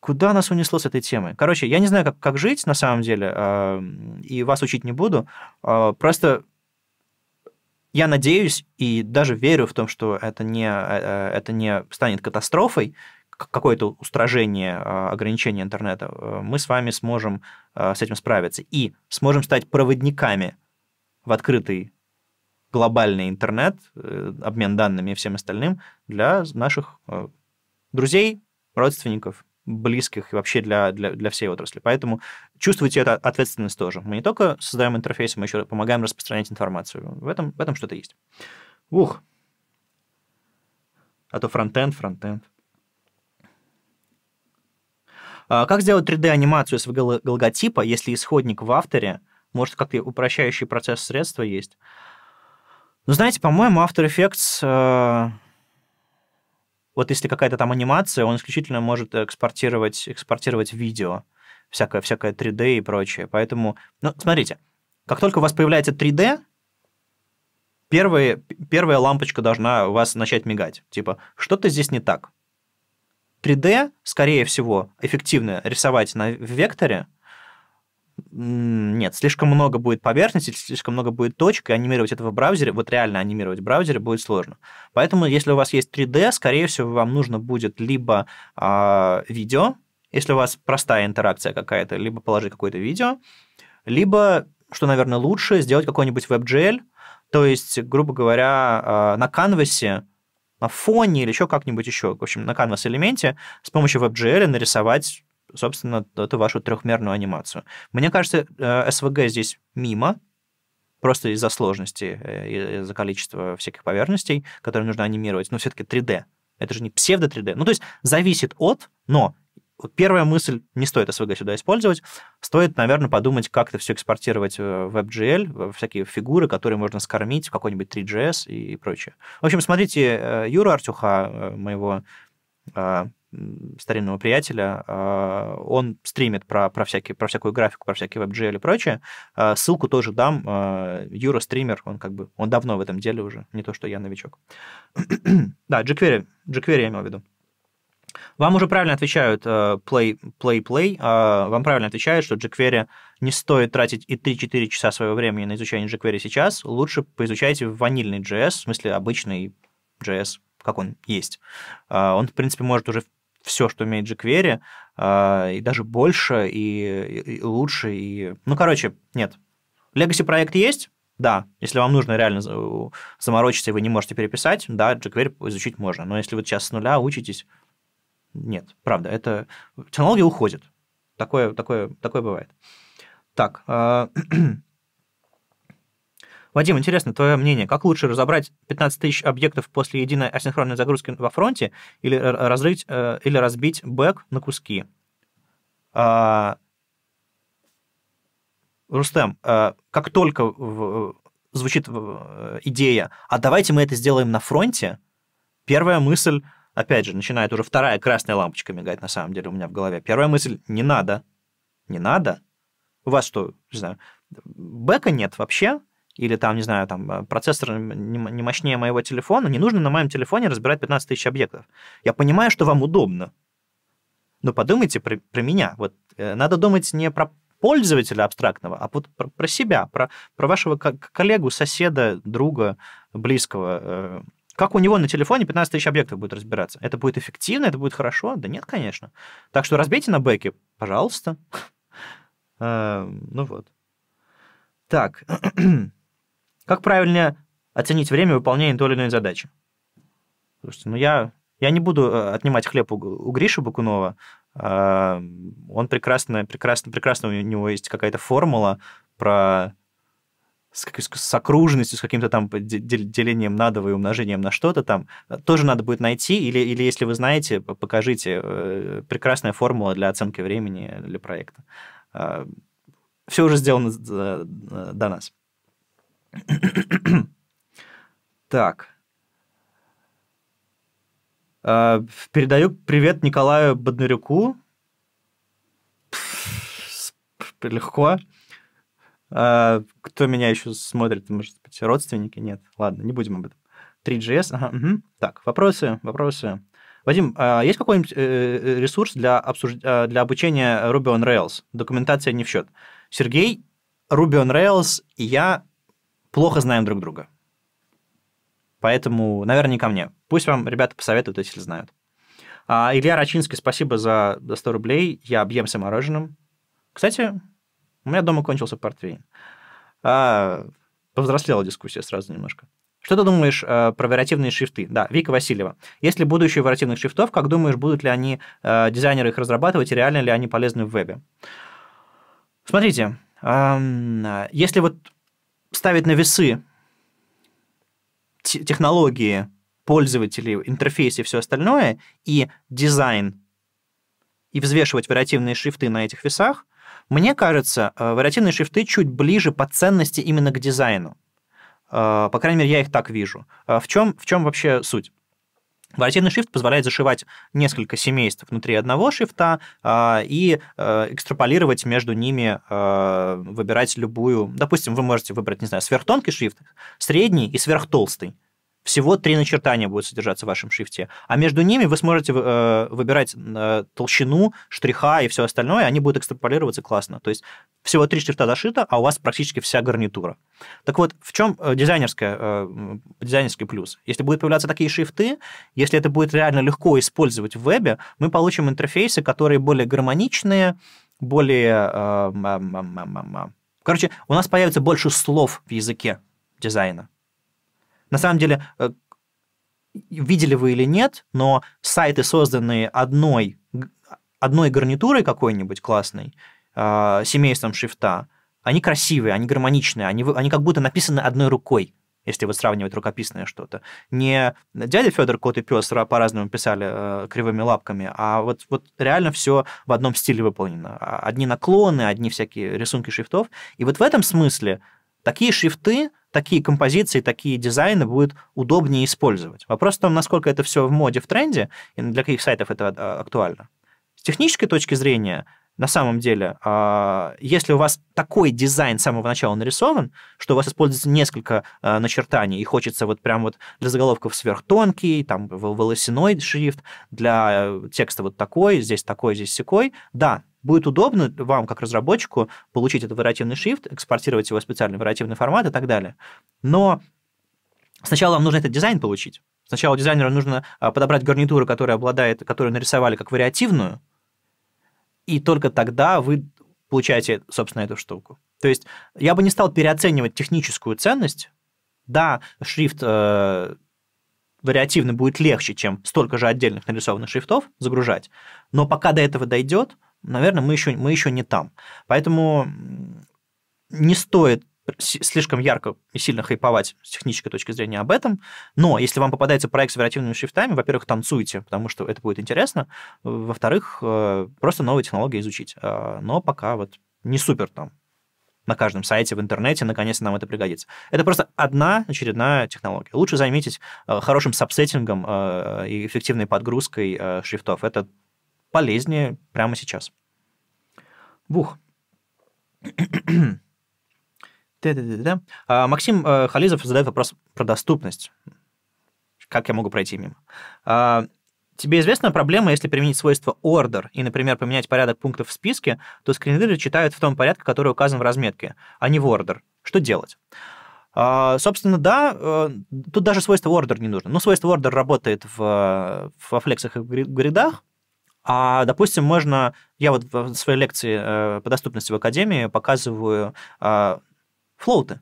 Куда нас унесло с этой темы? Короче, я не знаю, как, как жить на самом деле, э, и вас учить не буду. Э, просто я надеюсь и даже верю в том, что это не, э, э, это не станет катастрофой, какое-то устражение э, ограничения интернета, мы с вами сможем с этим справиться и сможем стать проводниками в открытый глобальный интернет, э, обмен данными и всем остальным для наших э, друзей, родственников, близких и вообще для, для, для всей отрасли. Поэтому чувствуйте эту ответственность тоже. Мы не только создаем интерфейс, мы еще помогаем распространять информацию. В этом, в этом что-то есть. Ух. А то фронтенд, фронтенд. А как сделать 3D-анимацию с логотипа, если исходник в авторе, может, как-то упрощающий процесс средства есть? Ну, знаете, по-моему, After Effects, э, вот если какая-то там анимация, он исключительно может экспортировать, экспортировать видео, всякое, всякое 3D и прочее. Поэтому, ну, смотрите, как только у вас появляется 3D, первые, первая лампочка должна у вас начать мигать. Типа, что-то здесь не так. 3D, скорее всего, эффективно рисовать на, в векторе – нет, слишком много будет поверхностей, слишком много будет точек, и анимировать это в браузере, вот реально анимировать в браузере будет сложно. Поэтому, если у вас есть 3D, скорее всего, вам нужно будет либо э, видео, если у вас простая интеракция какая-то, либо положить какое-то видео, либо, что, наверное, лучше, сделать какой-нибудь WebGL, то есть, грубо говоря, э, на канвасе, на фоне или еще как-нибудь еще, в общем, на канвас элементе с помощью WebGL нарисовать собственно, эту вашу трехмерную анимацию. Мне кажется, э, СВГ здесь мимо, просто из-за сложности, э, из-за количества всяких поверхностей, которые нужно анимировать, но все-таки 3D. Это же не псевдо-3D. Ну, то есть зависит от, но первая мысль, не стоит СВГ сюда использовать, стоит, наверное, подумать, как это все экспортировать в WebGL, всякие фигуры, которые можно скормить в какой-нибудь 3GS и прочее. В общем, смотрите э, Юра Артюха, моего старинного приятеля, а, он стримит про, про, всякие, про всякую графику, про всякие WebGL и прочее. А, ссылку тоже дам. А, Юра стример, он как бы, он давно в этом деле уже, не то, что я новичок. да, jQuery, jQuery я имел в виду. Вам уже правильно отвечают play, play, play. Вам правильно отвечают, что jQuery не стоит тратить и 3-4 часа своего времени на изучение jQuery сейчас. Лучше поизучайте ванильный JS, в смысле обычный JS, как он есть. Он, в принципе, может уже все, что имеет jQuery, а, и даже больше, и, и лучше, и... Ну, короче, нет. Legacy проект есть, да, если вам нужно реально заморочиться, и вы не можете переписать, да, jQuery изучить можно. Но если вы сейчас с нуля учитесь, нет, правда, это... Технология уходит. Такое, такое, такое бывает. Так, а, Вадим, интересно твое мнение, как лучше разобрать 15 тысяч объектов после единой асинхронной загрузки во фронте или, разрыть, э, или разбить бэк на куски? А... Рустем, э, как только э, звучит идея, а давайте мы это сделаем на фронте, первая мысль, опять же, начинает уже вторая красная лампочка мигать, на самом деле, у меня в голове. Первая мысль – не надо. Не надо. У вас что, не знаю, бэка нет вообще? или там, не знаю, там э, процессор не мощнее моего телефона, не нужно на моем телефоне разбирать 15 тысяч объектов. Я понимаю, что вам удобно, но подумайте про, про меня. Вот э, надо думать не про пользователя абстрактного, а вот про, про себя, про, про вашего коллегу, соседа, друга, близкого. Э. как у него на телефоне 15 тысяч объектов будет разбираться? Это будет эффективно, это будет хорошо? Да нет, конечно. Так что разбейте на бэке, пожалуйста. Ну вот. Так. Как правильно оценить время выполнения той или иной задачи? Слушайте, ну я, я не буду э, отнимать хлеб у, у Гриши Бакунова. А, он прекрасно, прекрасно, прекрасно, у него есть какая-то формула про с, с окружностью, с каким-то там делением на и умножением на что-то там, э, тоже надо будет найти, или, или если вы знаете, покажите. Э, прекрасная формула для оценки времени для проекта. А, Все уже сделано до нас так. А, передаю привет Николаю Боднарюку. Легко. А, кто меня еще смотрит? Может быть, родственники? Нет. Ладно, не будем об этом. 3GS. Ага, угу. Так, вопросы, вопросы. Вадим, а есть какой-нибудь э, э, ресурс для, обсуж... для обучения Ruby on Rails? Документация не в счет. Сергей, Ruby on Rails, и я плохо знаем друг друга. Поэтому, наверное, не ко мне. Пусть вам ребята посоветуют, если знают. А, Илья Рачинский, спасибо за за 100 рублей. Я объемся мороженым. Кстати, у меня дома кончился портвейн. А, повзрослела дискуссия сразу немножко. Что ты думаешь э, про вариативные шрифты? Да, Вика Васильева. Если будущее вариативных шрифтов, как думаешь, будут ли они, э, дизайнеры их разрабатывать, и реально ли они полезны в вебе? Смотрите, э, если вот ставить на весы технологии, пользователи, интерфейс и все остальное, и дизайн, и взвешивать вариативные шрифты на этих весах, мне кажется, э, вариативные шрифты чуть ближе по ценности именно к дизайну. Э, по крайней мере, я их так вижу. Э, в чем, в чем вообще суть? Вариативный шрифт позволяет зашивать несколько семейств внутри одного шрифта э, а, и э, экстраполировать между ними, э, выбирать любую. Допустим, вы можете выбрать, не знаю, сверхтонкий шрифт, средний и сверхтолстый. Всего три начертания будут содержаться в вашем шрифте. А между ними вы сможете э, выбирать э, толщину, штриха и все остальное, они будут экстраполироваться классно. То есть всего три шрифта зашито, а у вас практически вся гарнитура. Так вот, в чем э, дизайнерская, э, дизайнерский плюс? Если будут появляться такие шрифты, если это будет реально легко использовать в вебе, мы получим интерфейсы, которые более гармоничные, более... Э, э, э, э, э. Короче, у нас появится больше слов в языке дизайна. На самом деле, э, видели вы или нет, но сайты, созданные одной, одной гарнитурой какой-нибудь классной, а, семейством шрифта, они красивые, они гармоничные, они, они как будто написаны одной рукой если вот сравнивать рукописное что-то. Не дядя Федор Кот и пес по-разному писали э, кривыми лапками, а вот, вот реально все в одном стиле выполнено. А одни наклоны, одни всякие рисунки шрифтов. И вот в этом смысле Такие шрифты, такие композиции, такие дизайны будет удобнее использовать. Вопрос в том, насколько это все в моде, в тренде, и для каких сайтов это а, актуально. С технической точки зрения, на самом деле, а, если у вас такой дизайн с самого начала нарисован, что у вас используется несколько а, начертаний, и хочется вот прям вот для заголовков сверхтонкий, там волосяной шрифт, для э, текста вот такой, здесь такой, здесь секой, да, будет удобно вам, как разработчику, получить этот вариативный шрифт, экспортировать его в специальный вариативный формат и так далее. Но сначала вам нужно этот дизайн получить. Сначала дизайнеру нужно а, подобрать гарнитуру, которая обладает, которую нарисовали как вариативную, и только тогда вы получаете, собственно, эту штуку. То есть я бы не стал переоценивать техническую ценность. Да, шрифт э, вариативный будет легче, чем столько же отдельных нарисованных шрифтов загружать, но пока до этого дойдет, наверное, мы еще, мы еще не там. Поэтому не стоит слишком ярко и сильно хайповать с технической точки зрения об этом. Но если вам попадается проект с вариативными шрифтами, во-первых, танцуйте, потому что это будет интересно. Во-вторых, э, просто новые технологии изучить. А, но пока вот не супер там на каждом сайте в интернете, наконец-то нам это пригодится. Это просто одна очередная технология. Лучше займитесь э, хорошим сабсеттингом э, и эффективной подгрузкой шрифтов. Это полезнее прямо сейчас. Бух. А, Максим э, Хализов задает вопрос про доступность. Как я могу пройти мимо? А, тебе известна проблема, если применить свойство order и, например, поменять порядок пунктов в списке, то скринридеры читают в том порядке, который указан в разметке, а не в order. Что делать? А, собственно, да, э, тут даже свойство order не нужно. Но ну, свойство order работает в, э, во флексах и гридах, а, допустим, можно... Я вот в своей лекции э, по доступности в Академии показываю а, флоуты.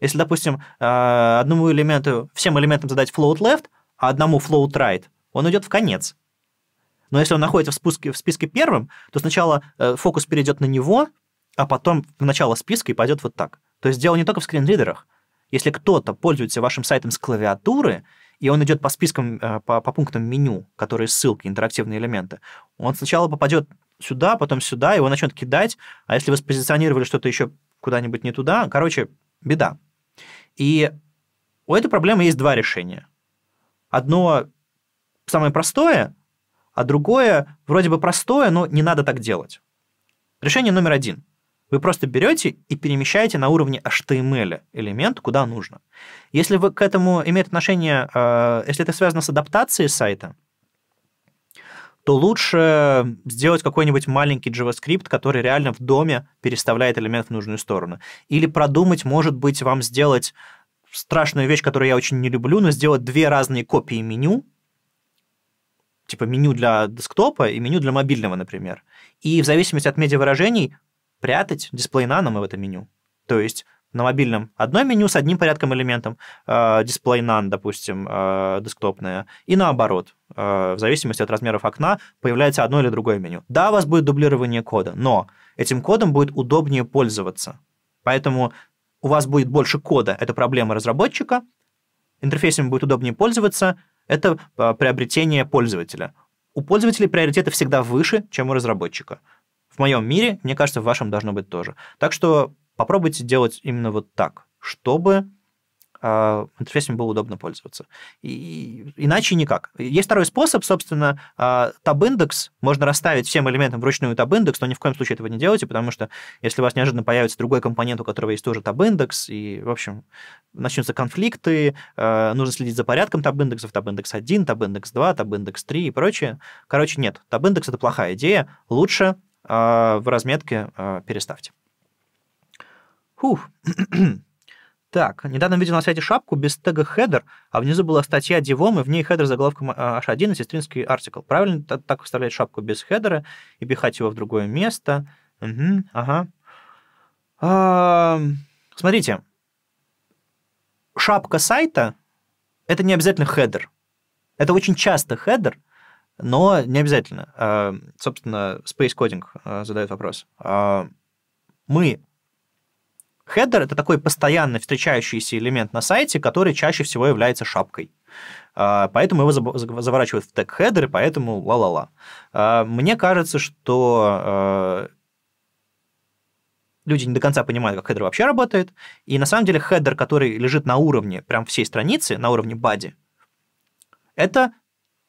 Если, допустим, а, одному элементу, всем элементам задать float left, а одному float right, он идет в конец. Но если он находится в, спуске, в списке первым, то сначала э, фокус перейдет на него, а потом в начало списка и пойдет вот так. То есть дело не только в скринридерах. Если кто-то пользуется вашим сайтом с клавиатуры, и он идет по спискам, э, по, по пунктам меню, которые ссылки, интерактивные элементы, он сначала попадет сюда, потом сюда, его начнет кидать, а если вы спозиционировали что-то еще куда-нибудь не туда, короче, беда. И у этой проблемы есть два решения. Одно самое простое, а другое вроде бы простое, но не надо так делать. Решение номер один – вы просто берете и перемещаете на уровне HTML элемент куда нужно. Если вы к этому имеет отношение, э, если это связано с адаптацией сайта, то лучше сделать какой-нибудь маленький JavaScript, который реально в доме переставляет элемент в нужную сторону. Или продумать, может быть, вам сделать страшную вещь, которую я очень не люблю, но сделать две разные копии меню, типа меню для десктопа и меню для мобильного, например. И в зависимости от медиавыражений прятать дисплей наном в это меню. То есть на мобильном одно меню с одним порядком элементом, э, дисплей NAN, допустим, э, десктопное, и наоборот, э, в зависимости от размеров окна, появляется одно или другое меню. Да, у вас будет дублирование кода, но этим кодом будет удобнее пользоваться. Поэтому у вас будет больше кода, это проблема разработчика, интерфейсом будет удобнее пользоваться, это э, приобретение пользователя. У пользователей приоритеты всегда выше, чем у разработчика – в моем мире, мне кажется, в вашем должно быть тоже. Так что попробуйте делать именно вот так, чтобы э, интерфейсами было удобно пользоваться. И, и, иначе никак. Есть второй способ, собственно, э, а, таб-индекс. Можно расставить всем элементам вручную таб-индекс, но ни в коем случае этого не делайте, потому что если у вас неожиданно появится другой компонент, у которого есть тоже таб-индекс, и, в общем, начнутся конфликты, э, нужно следить за порядком таб-индексов, таб-индекс 1, таб-индекс 2, таб-индекс 3 и прочее. Короче, нет, таб-индекс – это плохая идея. Лучше а, в разметке а, переставьте. Фух. Так, недавно видел на сайте шапку без тега header, а внизу была статья Дивом, и в ней хедер заголовком а, H1 и сестринский артикл. Правильно так вставлять шапку без хедера и пихать его в другое место? Угу, ага. А, смотрите, шапка сайта — это не обязательно хедер. Это очень часто хедер — но не обязательно. А, собственно, Space Coding а, задает вопрос. А, мы Хеддер — это такой постоянно встречающийся элемент на сайте, который чаще всего является шапкой. Поэтому его заворачивают в тег хеддер, поэтому ла-ла-ла. Мне кажется, что люди не до конца понимают, как хеддер вообще работает. И на самом деле хеддер, который лежит на уровне прям всей страницы, на уровне бади, это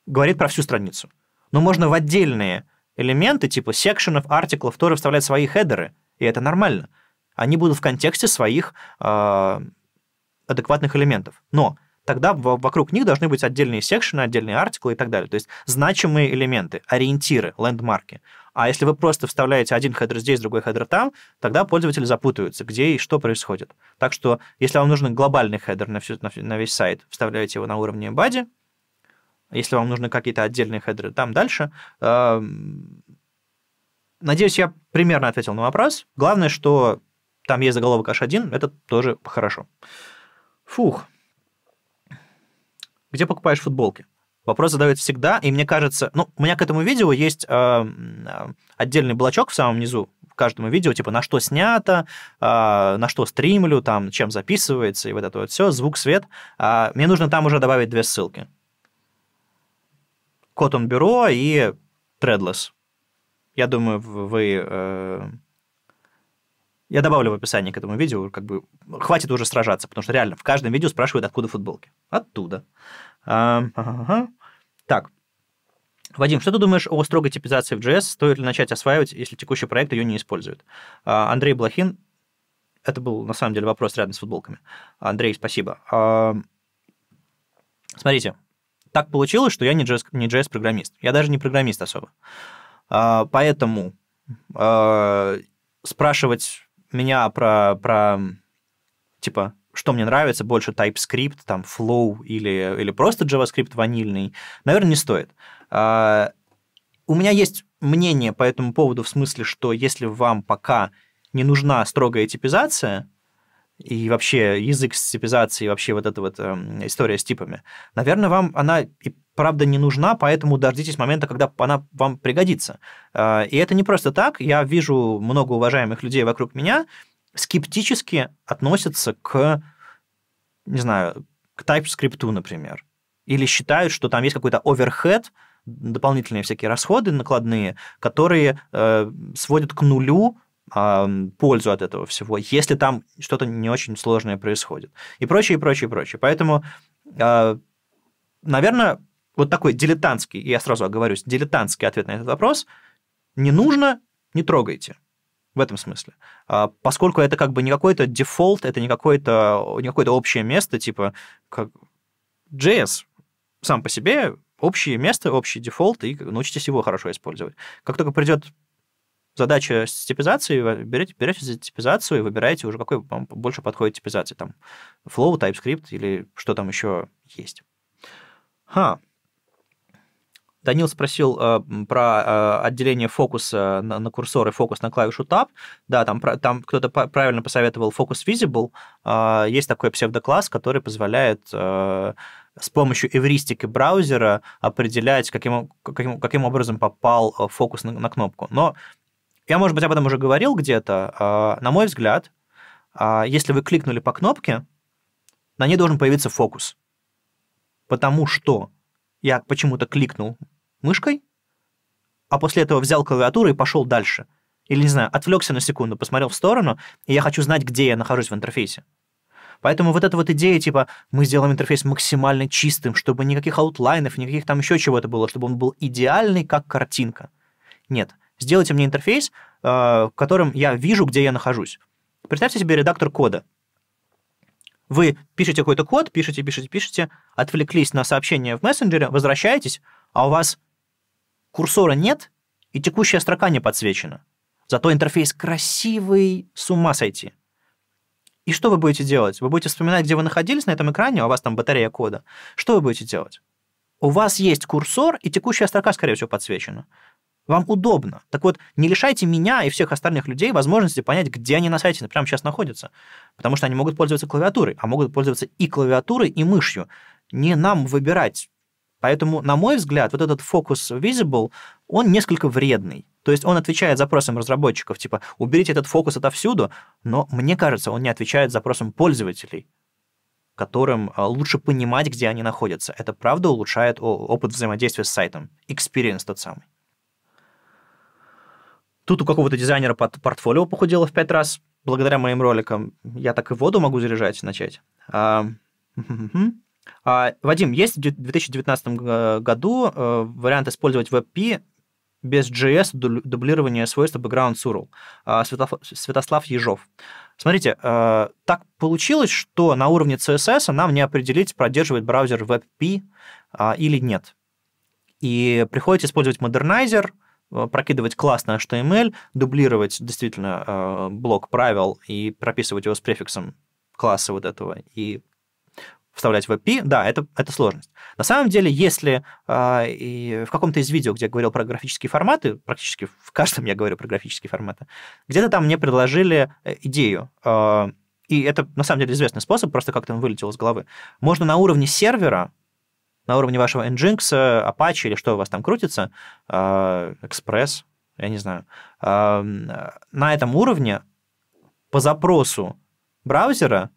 говорит про всю страницу. Но можно в отдельные элементы, типа секшенов, артиклов, тоже вставлять свои хедеры, и это нормально. Они будут в контексте своих э, адекватных элементов. Но тогда вокруг них должны быть отдельные секшены, отдельные артиклы и так далее. То есть значимые элементы, ориентиры, лендмарки. А если вы просто вставляете один хедер здесь, другой хедер там, тогда пользователи запутаются, где и что происходит. Так что, если вам нужен глобальный хедер на, всю, на, на весь сайт, вставляете его на уровне body, если вам нужны какие-то отдельные хедеры, там дальше. Надеюсь, я примерно ответил на вопрос. Главное, что там есть заголовок H1, это тоже хорошо. Фух. Где покупаешь футболки? Вопрос задают всегда, и мне кажется, ну, у меня к этому видео есть э, отдельный блочок в самом низу, к каждому видео, типа, на что снято, э, на что стримлю, там, чем записывается, и вот это вот все, звук, свет. Э, мне нужно там уже добавить две ссылки. Cotton Bureau и Threadless. Я думаю, вы... Э, я добавлю в описании к этому видео, как бы хватит уже сражаться, потому что реально в каждом видео спрашивают, откуда футболки. Оттуда. Так. Вадим, что ты думаешь о строгой типизации в JS? Стоит ли начать осваивать, если текущий проект ее не использует? А, Андрей Блохин, это был на самом деле вопрос рядом с футболками. Андрей, спасибо. смотрите, так получилось, что я не JS, программист. Я даже не программист особо. А, поэтому а, спрашивать меня про, про типа, что мне нравится больше TypeScript, там, Flow или, или просто JavaScript ванильный, наверное, не стоит. А, у меня есть мнение по этому поводу в смысле, что если вам пока не нужна строгая типизация, и вообще язык с типизацией, вообще вот эта вот э, история с типами. Наверное, вам она и правда не нужна, поэтому дождитесь момента, когда она вам пригодится. Э, и это не просто так. Я вижу много уважаемых людей вокруг меня скептически относятся к, не знаю, к TypeScript, например. Или считают, что там есть какой-то overhead дополнительные всякие расходы накладные, которые э, сводят к нулю пользу от этого всего, если там что-то не очень сложное происходит. И прочее, и прочее, и прочее. Поэтому, а, наверное, вот такой дилетантский, я сразу оговорюсь, дилетантский ответ на этот вопрос не нужно, не трогайте. В этом смысле. А, поскольку это как бы не какой-то дефолт, это не какое-то не какое общее место, типа как JS сам по себе общее место, общий дефолт, и научитесь его хорошо использовать. Как только придет задача с типизацией, берете, берете типизацию и выбираете уже, какой вам больше подходит типизация, там, Flow, TypeScript или что там еще есть. Ха. Данил спросил э, про э, отделение фокуса на, на курсор и фокус на клавишу Tab. Да, там, про, там кто-то по, правильно посоветовал Focus Visible. Э, есть такой псевдокласс, который позволяет э, с помощью эвристики браузера определять, каким, каким, каким образом попал э, фокус на, на кнопку. Но я, может быть, об этом уже говорил где-то. А, на мой взгляд, а, если вы кликнули по кнопке, на ней должен появиться фокус. Потому что я почему-то кликнул мышкой, а после этого взял клавиатуру и пошел дальше. Или, не знаю, отвлекся на секунду, посмотрел в сторону, и я хочу знать, где я нахожусь в интерфейсе. Поэтому вот эта вот идея, типа, мы сделаем интерфейс максимально чистым, чтобы никаких аутлайнов, никаких там еще чего-то было, чтобы он был идеальный, как картинка. Нет, Сделайте мне интерфейс, э, в котором я вижу, где я нахожусь. Представьте себе редактор кода. Вы пишете какой-то код, пишете, пишете, пишете, отвлеклись на сообщение в мессенджере, возвращаетесь, а у вас курсора нет, и текущая строка не подсвечена. Зато интерфейс красивый, с ума сойти. И что вы будете делать? Вы будете вспоминать, где вы находились на этом экране, а у вас там батарея кода. Что вы будете делать? У вас есть курсор, и текущая строка, скорее всего, подсвечена вам удобно. Так вот, не лишайте меня и всех остальных людей возможности понять, где они на сайте прямо сейчас находятся. Потому что они могут пользоваться клавиатурой, а могут пользоваться и клавиатурой, и мышью. Не нам выбирать. Поэтому, на мой взгляд, вот этот фокус Visible, он несколько вредный. То есть он отвечает запросам разработчиков, типа, уберите этот фокус отовсюду, но мне кажется, он не отвечает запросам пользователей которым а, лучше понимать, где они находятся. Это правда улучшает опыт взаимодействия с сайтом. Experience тот самый. Тут у какого-то дизайнера под портфолио похудело в пять раз. Благодаря моим роликам я так и воду могу заряжать начать. А, а, Вадим, есть в 2019 году э, вариант использовать WebP без JS дублирования свойства background surl? А, Святослав Ежов. Смотрите, э, так получилось, что на уровне CSS нам не определить, продерживает браузер WebP а, или нет. И приходится использовать модернайзер, Э, прокидывать классно HTML, дублировать действительно э, блок правил и прописывать его с префиксом класса вот этого и вставлять в API, да, это, это сложность. На самом деле, если э, и в каком-то из видео, где я говорил про графические форматы, практически в каждом я говорю про графические форматы, где-то там мне предложили э, идею, э, и это на самом деле известный способ, просто как-то он вылетел из головы. Можно на уровне сервера на уровне вашего Nginx, Apache или что у вас там крутится, а, Express, я не знаю, а, на этом уровне по запросу браузера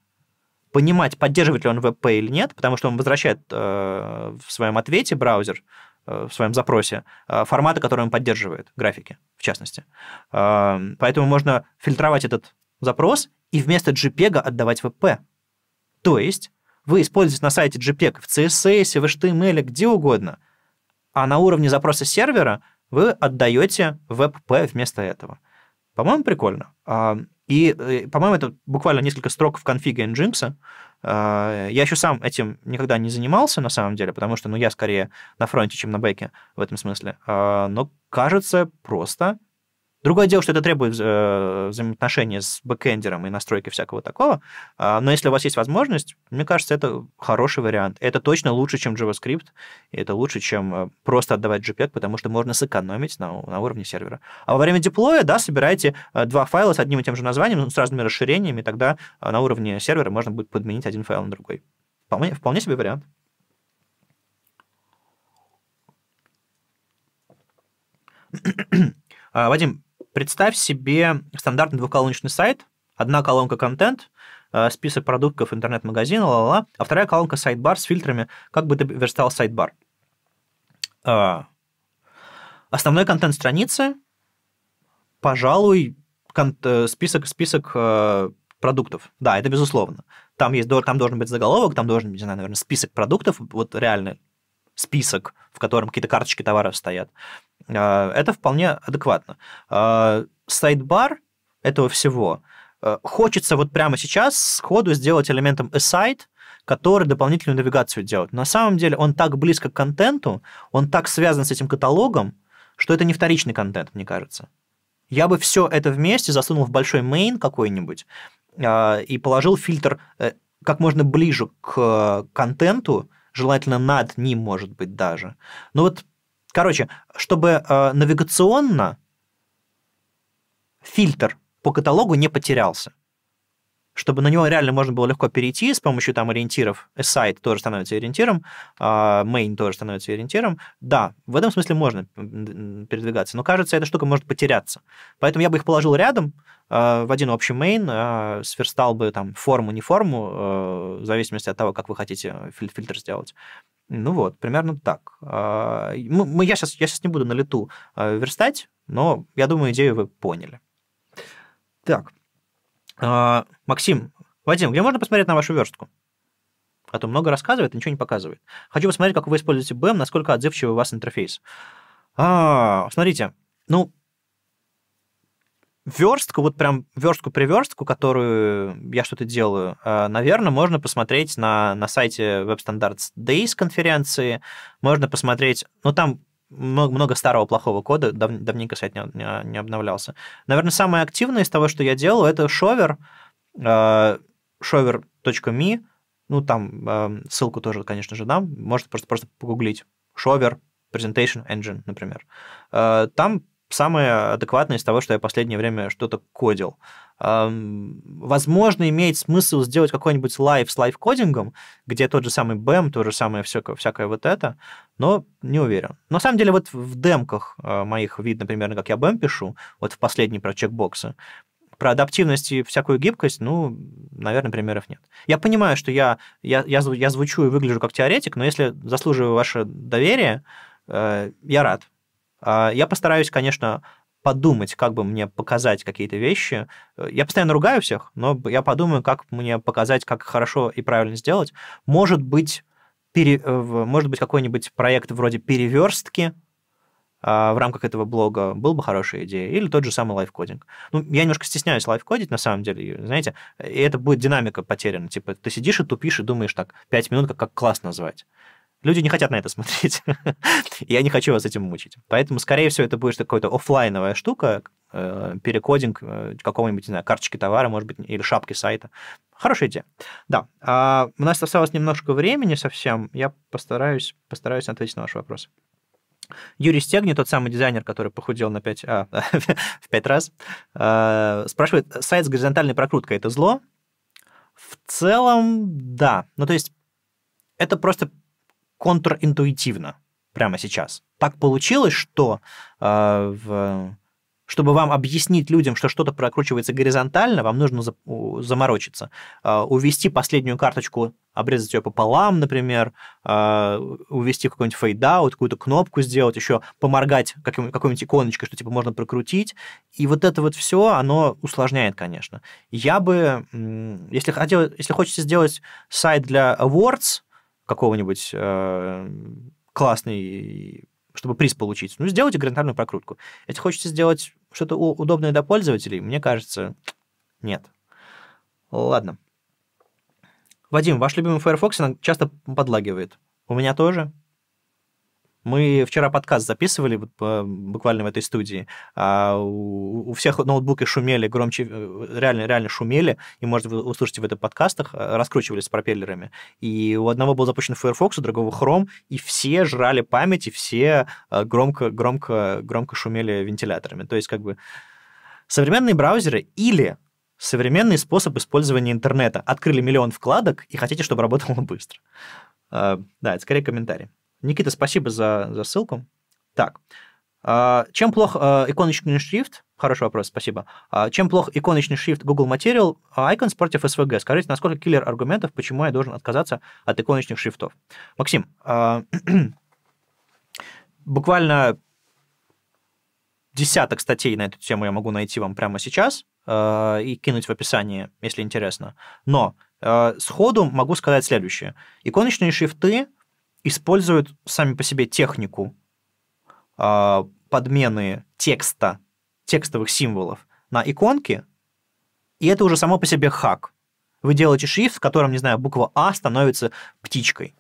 понимать, поддерживает ли он VP или нет, потому что он возвращает э, в своем ответе браузер, э, в своем запросе э, форматы, которые он поддерживает, графики, в частности. Поэтому можно фильтровать этот запрос и вместо JPEG отдавать VP, То есть вы используете на сайте JPEG, в CSS, в HTML, где угодно, а на уровне запроса сервера вы отдаете WebP вместо этого. По-моему, прикольно. А, и, э, по-моему, это буквально несколько строк в конфиге Nginx. А, я еще сам этим никогда не занимался, на самом деле, потому что ну, я скорее на фронте, чем на бэке в этом смысле. А, но кажется просто Другое дело, что это требует э, взаимоотношения с бэкэндером и настройки всякого такого, а, но если у вас есть возможность, мне кажется, это хороший вариант. Это точно лучше, чем JavaScript, и это лучше, чем э, просто отдавать JPEG, потому что можно сэкономить на, на уровне сервера. А во время диплоя, да, собираете э, два файла с одним и тем же названием, ну, с разными расширениями, тогда на уровне сервера можно будет подменить один файл на другой. Вполне, вполне себе вариант. А, Вадим, Представь себе стандартный двухколоночный сайт, одна колонка контент, э, список продуктов интернет-магазина, ла-ла-ла, а вторая колонка сайт-бар с фильтрами, как бы ты верстал сайт-бар. А, основной контент страницы, пожалуй, э, список, список э, продуктов. Да, это безусловно. Там, есть, там должен быть заголовок, там должен быть, не знаю, наверное, список продуктов, вот реальный список, в котором какие-то карточки товаров стоят. А, это вполне адекватно. А, Сайдбар этого всего э, хочется вот прямо сейчас сходу сделать элементом aside, который дополнительную навигацию делает. На самом деле он так близко к контенту, он так связан с этим каталогом, что это не вторичный контент, мне кажется. Я бы все это вместе засунул в большой мейн какой-нибудь а, и положил фильтр э, как можно ближе к контенту, желательно над ним, может быть, даже. Но вот Короче, чтобы э, навигационно фильтр по каталогу не потерялся чтобы на него реально можно было легко перейти с помощью там ориентиров. Сайт тоже становится ориентиром, а, main тоже становится ориентиром. Да, в этом смысле можно передвигаться, но кажется, эта штука может потеряться. Поэтому я бы их положил рядом, а, в один общий main, а, сверстал бы там форму, не форму, в зависимости от того, как вы хотите э, фильтр сделать. Ну вот, примерно так. Мы, я, сейчас, я сейчас не буду на лету верстать, но я думаю, идею вы поняли. Так, а, Максим, Вадим, где можно посмотреть на вашу верстку? А то много рассказывает, ничего не показывает. Хочу посмотреть, как вы используете BM, насколько отзывчивый у вас интерфейс. А, смотрите, ну, верстку, вот прям верстку при верстку, которую я что-то делаю, а, наверное, можно посмотреть на, на сайте Web Standards Days конференции, можно посмотреть, ну, там много, много старого плохого кода, дав, давненько сайт не, не, не обновлялся. Наверное, самое активное из того, что я делал, это шовер, э, а, shover.me, ну, там эм, ссылку тоже, конечно же, дам, можете просто, просто погуглить. Шовер, Presentation Engine, например. Э, там самое адекватное из того, что я последнее время что-то кодил. Возможно, имеет смысл сделать какой-нибудь лайв с лайв-кодингом, где тот же самый BEM, то же самое все всякое вот это, но не уверен. На самом деле, вот в демках а, моих видно примерно, как я BEM пишу, вот в последний про чекбоксы, про адаптивность и всякую гибкость, ну, наверное, примеров нет. Я понимаю, что я, я, я, я звучу и выгляжу как теоретик, но если заслуживаю ваше доверие, э, я рад. А, я постараюсь, конечно, подумать, как бы мне показать какие-то вещи. Э, я постоянно ругаю всех, но я подумаю, как мне показать, как хорошо и правильно сделать. Может быть, пере... Э, может быть какой-нибудь проект вроде переверстки а, в рамках этого блога был бы хорошей идеей или тот же самый лайфкодинг. Ну, я немножко стесняюсь лайфкодить, на самом деле, знаете, и это будет динамика потеряна. Типа, ты сидишь и тупишь, и думаешь так, пять минут, как, как класс назвать. Люди не хотят на это смотреть. Я не хочу вас этим мучить. Поэтому, скорее всего, это будет какая-то офлайновая штука, э, перекодинг э, какого-нибудь, не знаю, карточки товара, может быть, или шапки сайта. Хорошая идея. Да, а у нас осталось немножко времени совсем. Я постараюсь, постараюсь ответить на ваш вопрос. Юрий Стегни, тот самый дизайнер, который похудел на 5, а, в 5 раз, э, спрашивает, сайт с горизонтальной прокруткой – это зло? В целом, да. Ну, то есть, это просто контринтуитивно прямо сейчас. Так получилось, что э, в, чтобы вам объяснить людям, что что-то прокручивается горизонтально, вам нужно за, у, заморочиться. Э, увести последнюю карточку, обрезать ее пополам, например, э, увести какой-нибудь фейдаут, какую-то кнопку сделать, еще поморгать каким, какой-нибудь иконочкой, что типа можно прокрутить. И вот это вот все, оно усложняет, конечно. Я бы, если, хотел, если хочется сделать сайт для Awards, какого-нибудь э, классный, чтобы приз получить. Ну, сделайте гранатарную прокрутку. Если хочется сделать что-то удобное для пользователей, мне кажется, нет. Ладно. Вадим, ваш любимый Firefox часто подлагивает. У меня тоже. Мы вчера подкаст записывали буквально в этой студии. А у всех ноутбуки шумели громче, э, реально, реально шумели, и, может, вы услышите в этом подкастах, э, раскручивались с пропеллерами. И у одного был запущен Firefox, у другого Chrome, и все жрали память, и все э, громко, громко, громко шумели вентиляторами. То есть, как бы, современные браузеры или современный способ использования интернета. Открыли миллион вкладок и хотите, чтобы работало быстро. Да, это скорее комментарий. Никита, спасибо за, за ссылку. Так, а, чем плох а, иконочный шрифт? Хороший вопрос, спасибо. А, чем плох иконочный шрифт Google Material Icons против SVG? Скажите, насколько киллер аргументов, почему я должен отказаться от иконочных шрифтов? Максим, буквально десяток статей на эту тему я могу найти вам прямо сейчас и кинуть в описании, если интересно. Но э, сходу могу сказать следующее. Иконочные шрифты используют сами по себе технику э, подмены текста, текстовых символов на иконки, и это уже само по себе хак. Вы делаете шрифт, в котором, не знаю, буква А становится птичкой.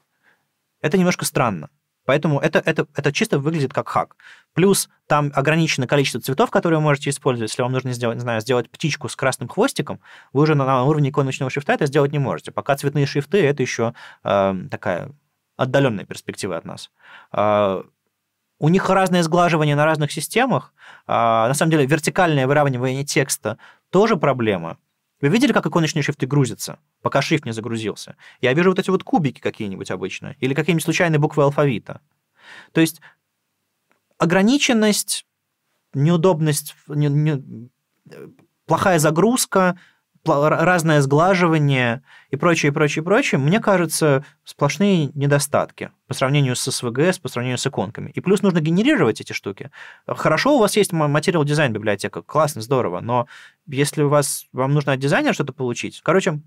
Это немножко странно. Поэтому это, это, это чисто выглядит как хак. Плюс там ограничено количество цветов, которые вы можете использовать. Если вам нужно сделать, не знаю, сделать птичку с красным хвостиком, вы уже на, на уровне иконочного шрифта это сделать не можете. Пока цветные шрифты это еще э, такая отдаленной перспективы от нас. А, у них разное сглаживание на разных системах. А, на самом деле, вертикальное выравнивание текста тоже проблема. Вы видели, как иконочные шрифты грузятся, пока шрифт не загрузился? Я вижу вот эти вот кубики какие-нибудь обычно, или какие-нибудь случайные буквы алфавита. То есть ограниченность, неудобность, не, не, э, плохая загрузка, разное сглаживание и прочее, прочее, прочее, мне кажется, сплошные недостатки по сравнению с СВГС, по сравнению с иконками. И плюс нужно генерировать эти штуки. Хорошо, у вас есть материал дизайн библиотека, классно, здорово, но если у вас, вам нужно от дизайнера что-то получить, короче,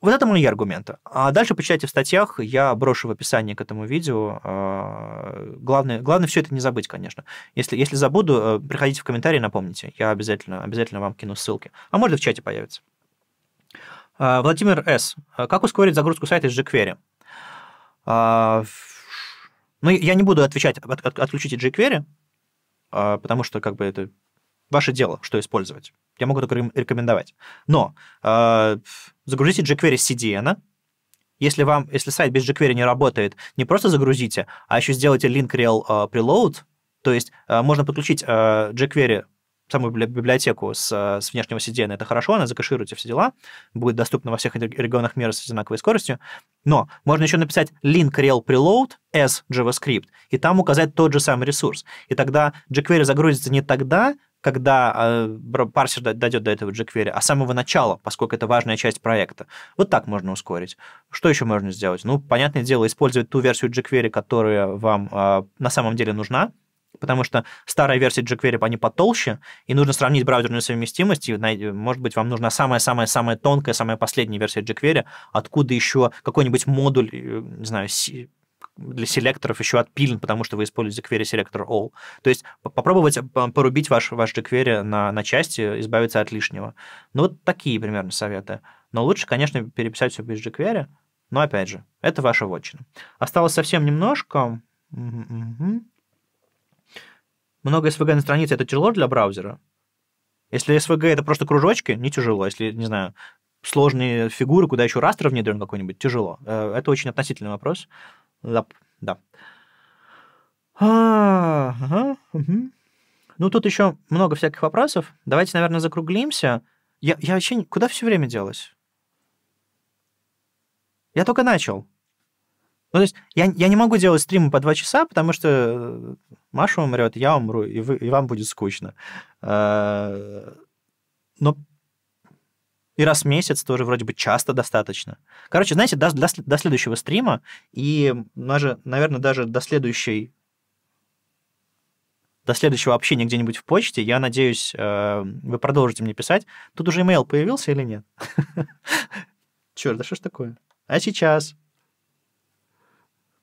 вот это мои аргументы. А дальше почитайте в статьях, я брошу в описании к этому видео. А, главное, главное все это не забыть, конечно. Если, если забуду, э, приходите в комментарии, напомните. Я обязательно, обязательно вам кину ссылки. А может, в чате появится. А, Владимир С. А как ускорить загрузку сайта из jQuery? Ну, я не буду отвечать, от, от, отключите jQuery, потому что как бы это ваше дело, что использовать. Я могу только рекомендовать. Но загрузите jQuery с CDN, если, вам, если сайт без jQuery не работает, не просто загрузите, а еще сделайте link rel uh, preload, то есть uh, можно подключить uh, jQuery самую библиотеку с, с внешнего CDN, это хорошо, она закэширует все дела, будет доступна во всех регионах мира с одинаковой скоростью, но можно еще написать link rel preload as JavaScript, и там указать тот же самый ресурс. И тогда jQuery загрузится не тогда, когда э, парсер дойдет до этого jQuery, а с самого начала, поскольку это важная часть проекта. Вот так можно ускорить. Что еще можно сделать? Ну, понятное дело, использовать ту версию jQuery, которая вам э, на самом деле нужна, потому что старая версия jQuery, они потолще, и нужно сравнить браузерную совместимость, и, может быть, вам нужна самая-самая-самая тонкая, самая последняя версия jQuery, откуда еще какой-нибудь модуль, э, не знаю, для селекторов еще отпилен, потому что вы используете query селектор all. То есть попробовать э, порубить ваш, ваш jQuery на, на части, избавиться от лишнего. Ну, вот такие примерно советы. Но лучше, конечно, переписать все без jQuery, но, опять же, это ваша вотчина. Осталось совсем немножко. Угу. Много SVG на странице – это тяжело для браузера? Если SVG – это просто кружочки, не тяжело. Если, не знаю, сложные фигуры, куда еще растер внедрен какой-нибудь, тяжело. Э, это очень относительный вопрос. Лап, да. А, ага, Ну, тут еще много всяких вопросов. Давайте, наверное, закруглимся. Я, я вообще... Куда все время делось? Я только начал. Ну, то есть я, я не могу делать стримы по два часа, потому что э, Маша умрет, я умру, и, вы, и вам будет скучно. А, но и раз в месяц тоже вроде бы часто достаточно. Короче, знаете, до, до, до следующего стрима, и даже, наверное, даже до следующей до следующего общения где-нибудь в почте. Я надеюсь, э, вы продолжите мне писать. Тут уже имейл появился или нет? Черт, да что ж такое? А сейчас?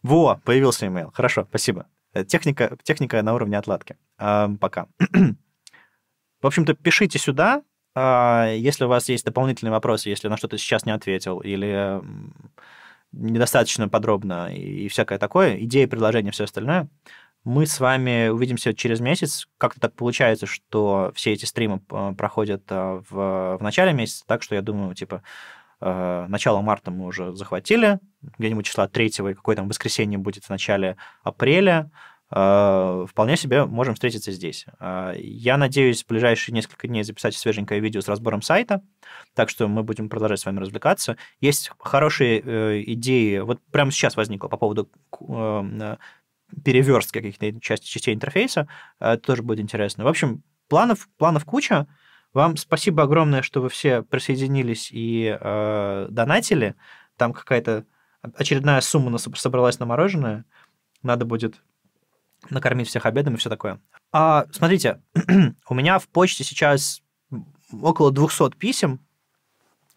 Во, появился имейл. Хорошо, спасибо. Э, техника, техника на уровне отладки. Пока. В общем-то, пишите сюда, а, если у вас есть дополнительные вопросы, если на что-то сейчас не ответил или недостаточно подробно и всякое такое, идеи, предложения, все остальное, мы с вами увидимся через месяц. Как-то так получается, что все эти стримы э, проходят э, в, в начале месяца, так что я думаю, типа, э, начало марта мы уже захватили, где-нибудь числа 3 и какое там воскресенье будет в начале апреля, Э, вполне себе можем встретиться здесь. Э, я надеюсь в ближайшие несколько дней записать свеженькое видео с разбором сайта, так что мы будем продолжать с вами развлекаться. Есть хорошие э, идеи, вот прямо сейчас возникло по поводу эм, переверстки каких-то частей интерфейса, это тоже будет интересно. В общем, планов, планов куча. Вам спасибо огромное, что вы все присоединились и э, донатили. Там какая-то очередная сумма собралась на мороженое. Надо будет накормить всех обедом и все такое. А, смотрите, у меня в почте сейчас около 200 писем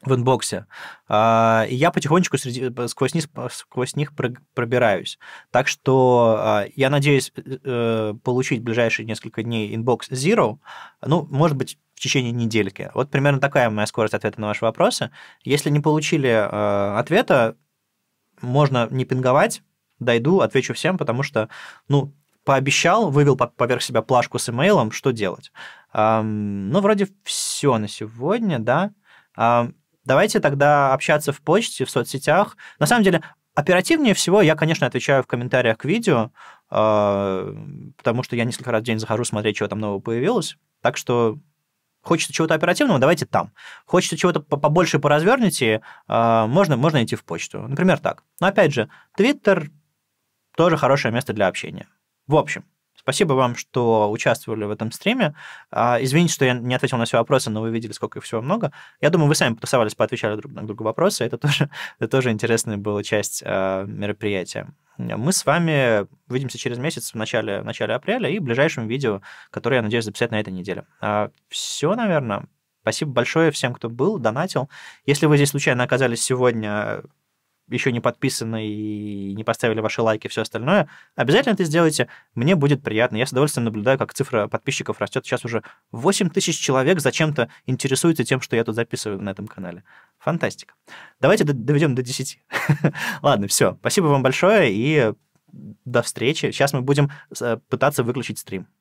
в инбоксе, а, и я потихонечку среди, э, сквозь, них, э, сквозь них пробираюсь. Так что а, я надеюсь э, э получить в ближайшие несколько дней инбокс Zero, ну, может быть, в течение недельки. Вот примерно такая моя скорость ответа на ваши вопросы. Если не получили э, ответа, можно не пинговать, дойду, отвечу всем, потому что, ну, пообещал, вывел поверх себя плашку с имейлом, что делать. Ну, вроде все на сегодня, да. Давайте тогда общаться в почте, в соцсетях. На самом деле, оперативнее всего я, конечно, отвечаю в комментариях к видео, а, потому что я несколько раз в день захожу смотреть, чего там нового появилось. Так что хочется чего-то оперативного, давайте там. Хочется чего-то побольше поразверните, а, можно, можно идти в почту. Например, так. Но опять же, Твиттер тоже хорошее место для общения. В общем, Спасибо вам, что участвовали в этом стриме. А, извините, что я не ответил на все вопросы, но вы видели, сколько их всего много. Я думаю, вы сами потусовались, поотвечали друг на друга вопросы. Это тоже, это тоже интересная была часть а, мероприятия. Мы с вами увидимся через месяц в начале, в начале апреля и в ближайшем видео, которое я надеюсь записать на этой неделе. А, все, наверное. Спасибо большое всем, кто был, донатил. Если вы здесь случайно оказались сегодня еще не подписаны и не поставили ваши лайки и все остальное, обязательно это сделайте. Мне будет приятно. Я с удовольствием наблюдаю, как цифра подписчиков растет. Сейчас уже 8 тысяч человек зачем-то интересуются тем, что я тут записываю на этом канале. Фантастика. Давайте доведем до 10. Ладно, все. Спасибо вам большое и до встречи. Сейчас мы будем э, пытаться выключить стрим.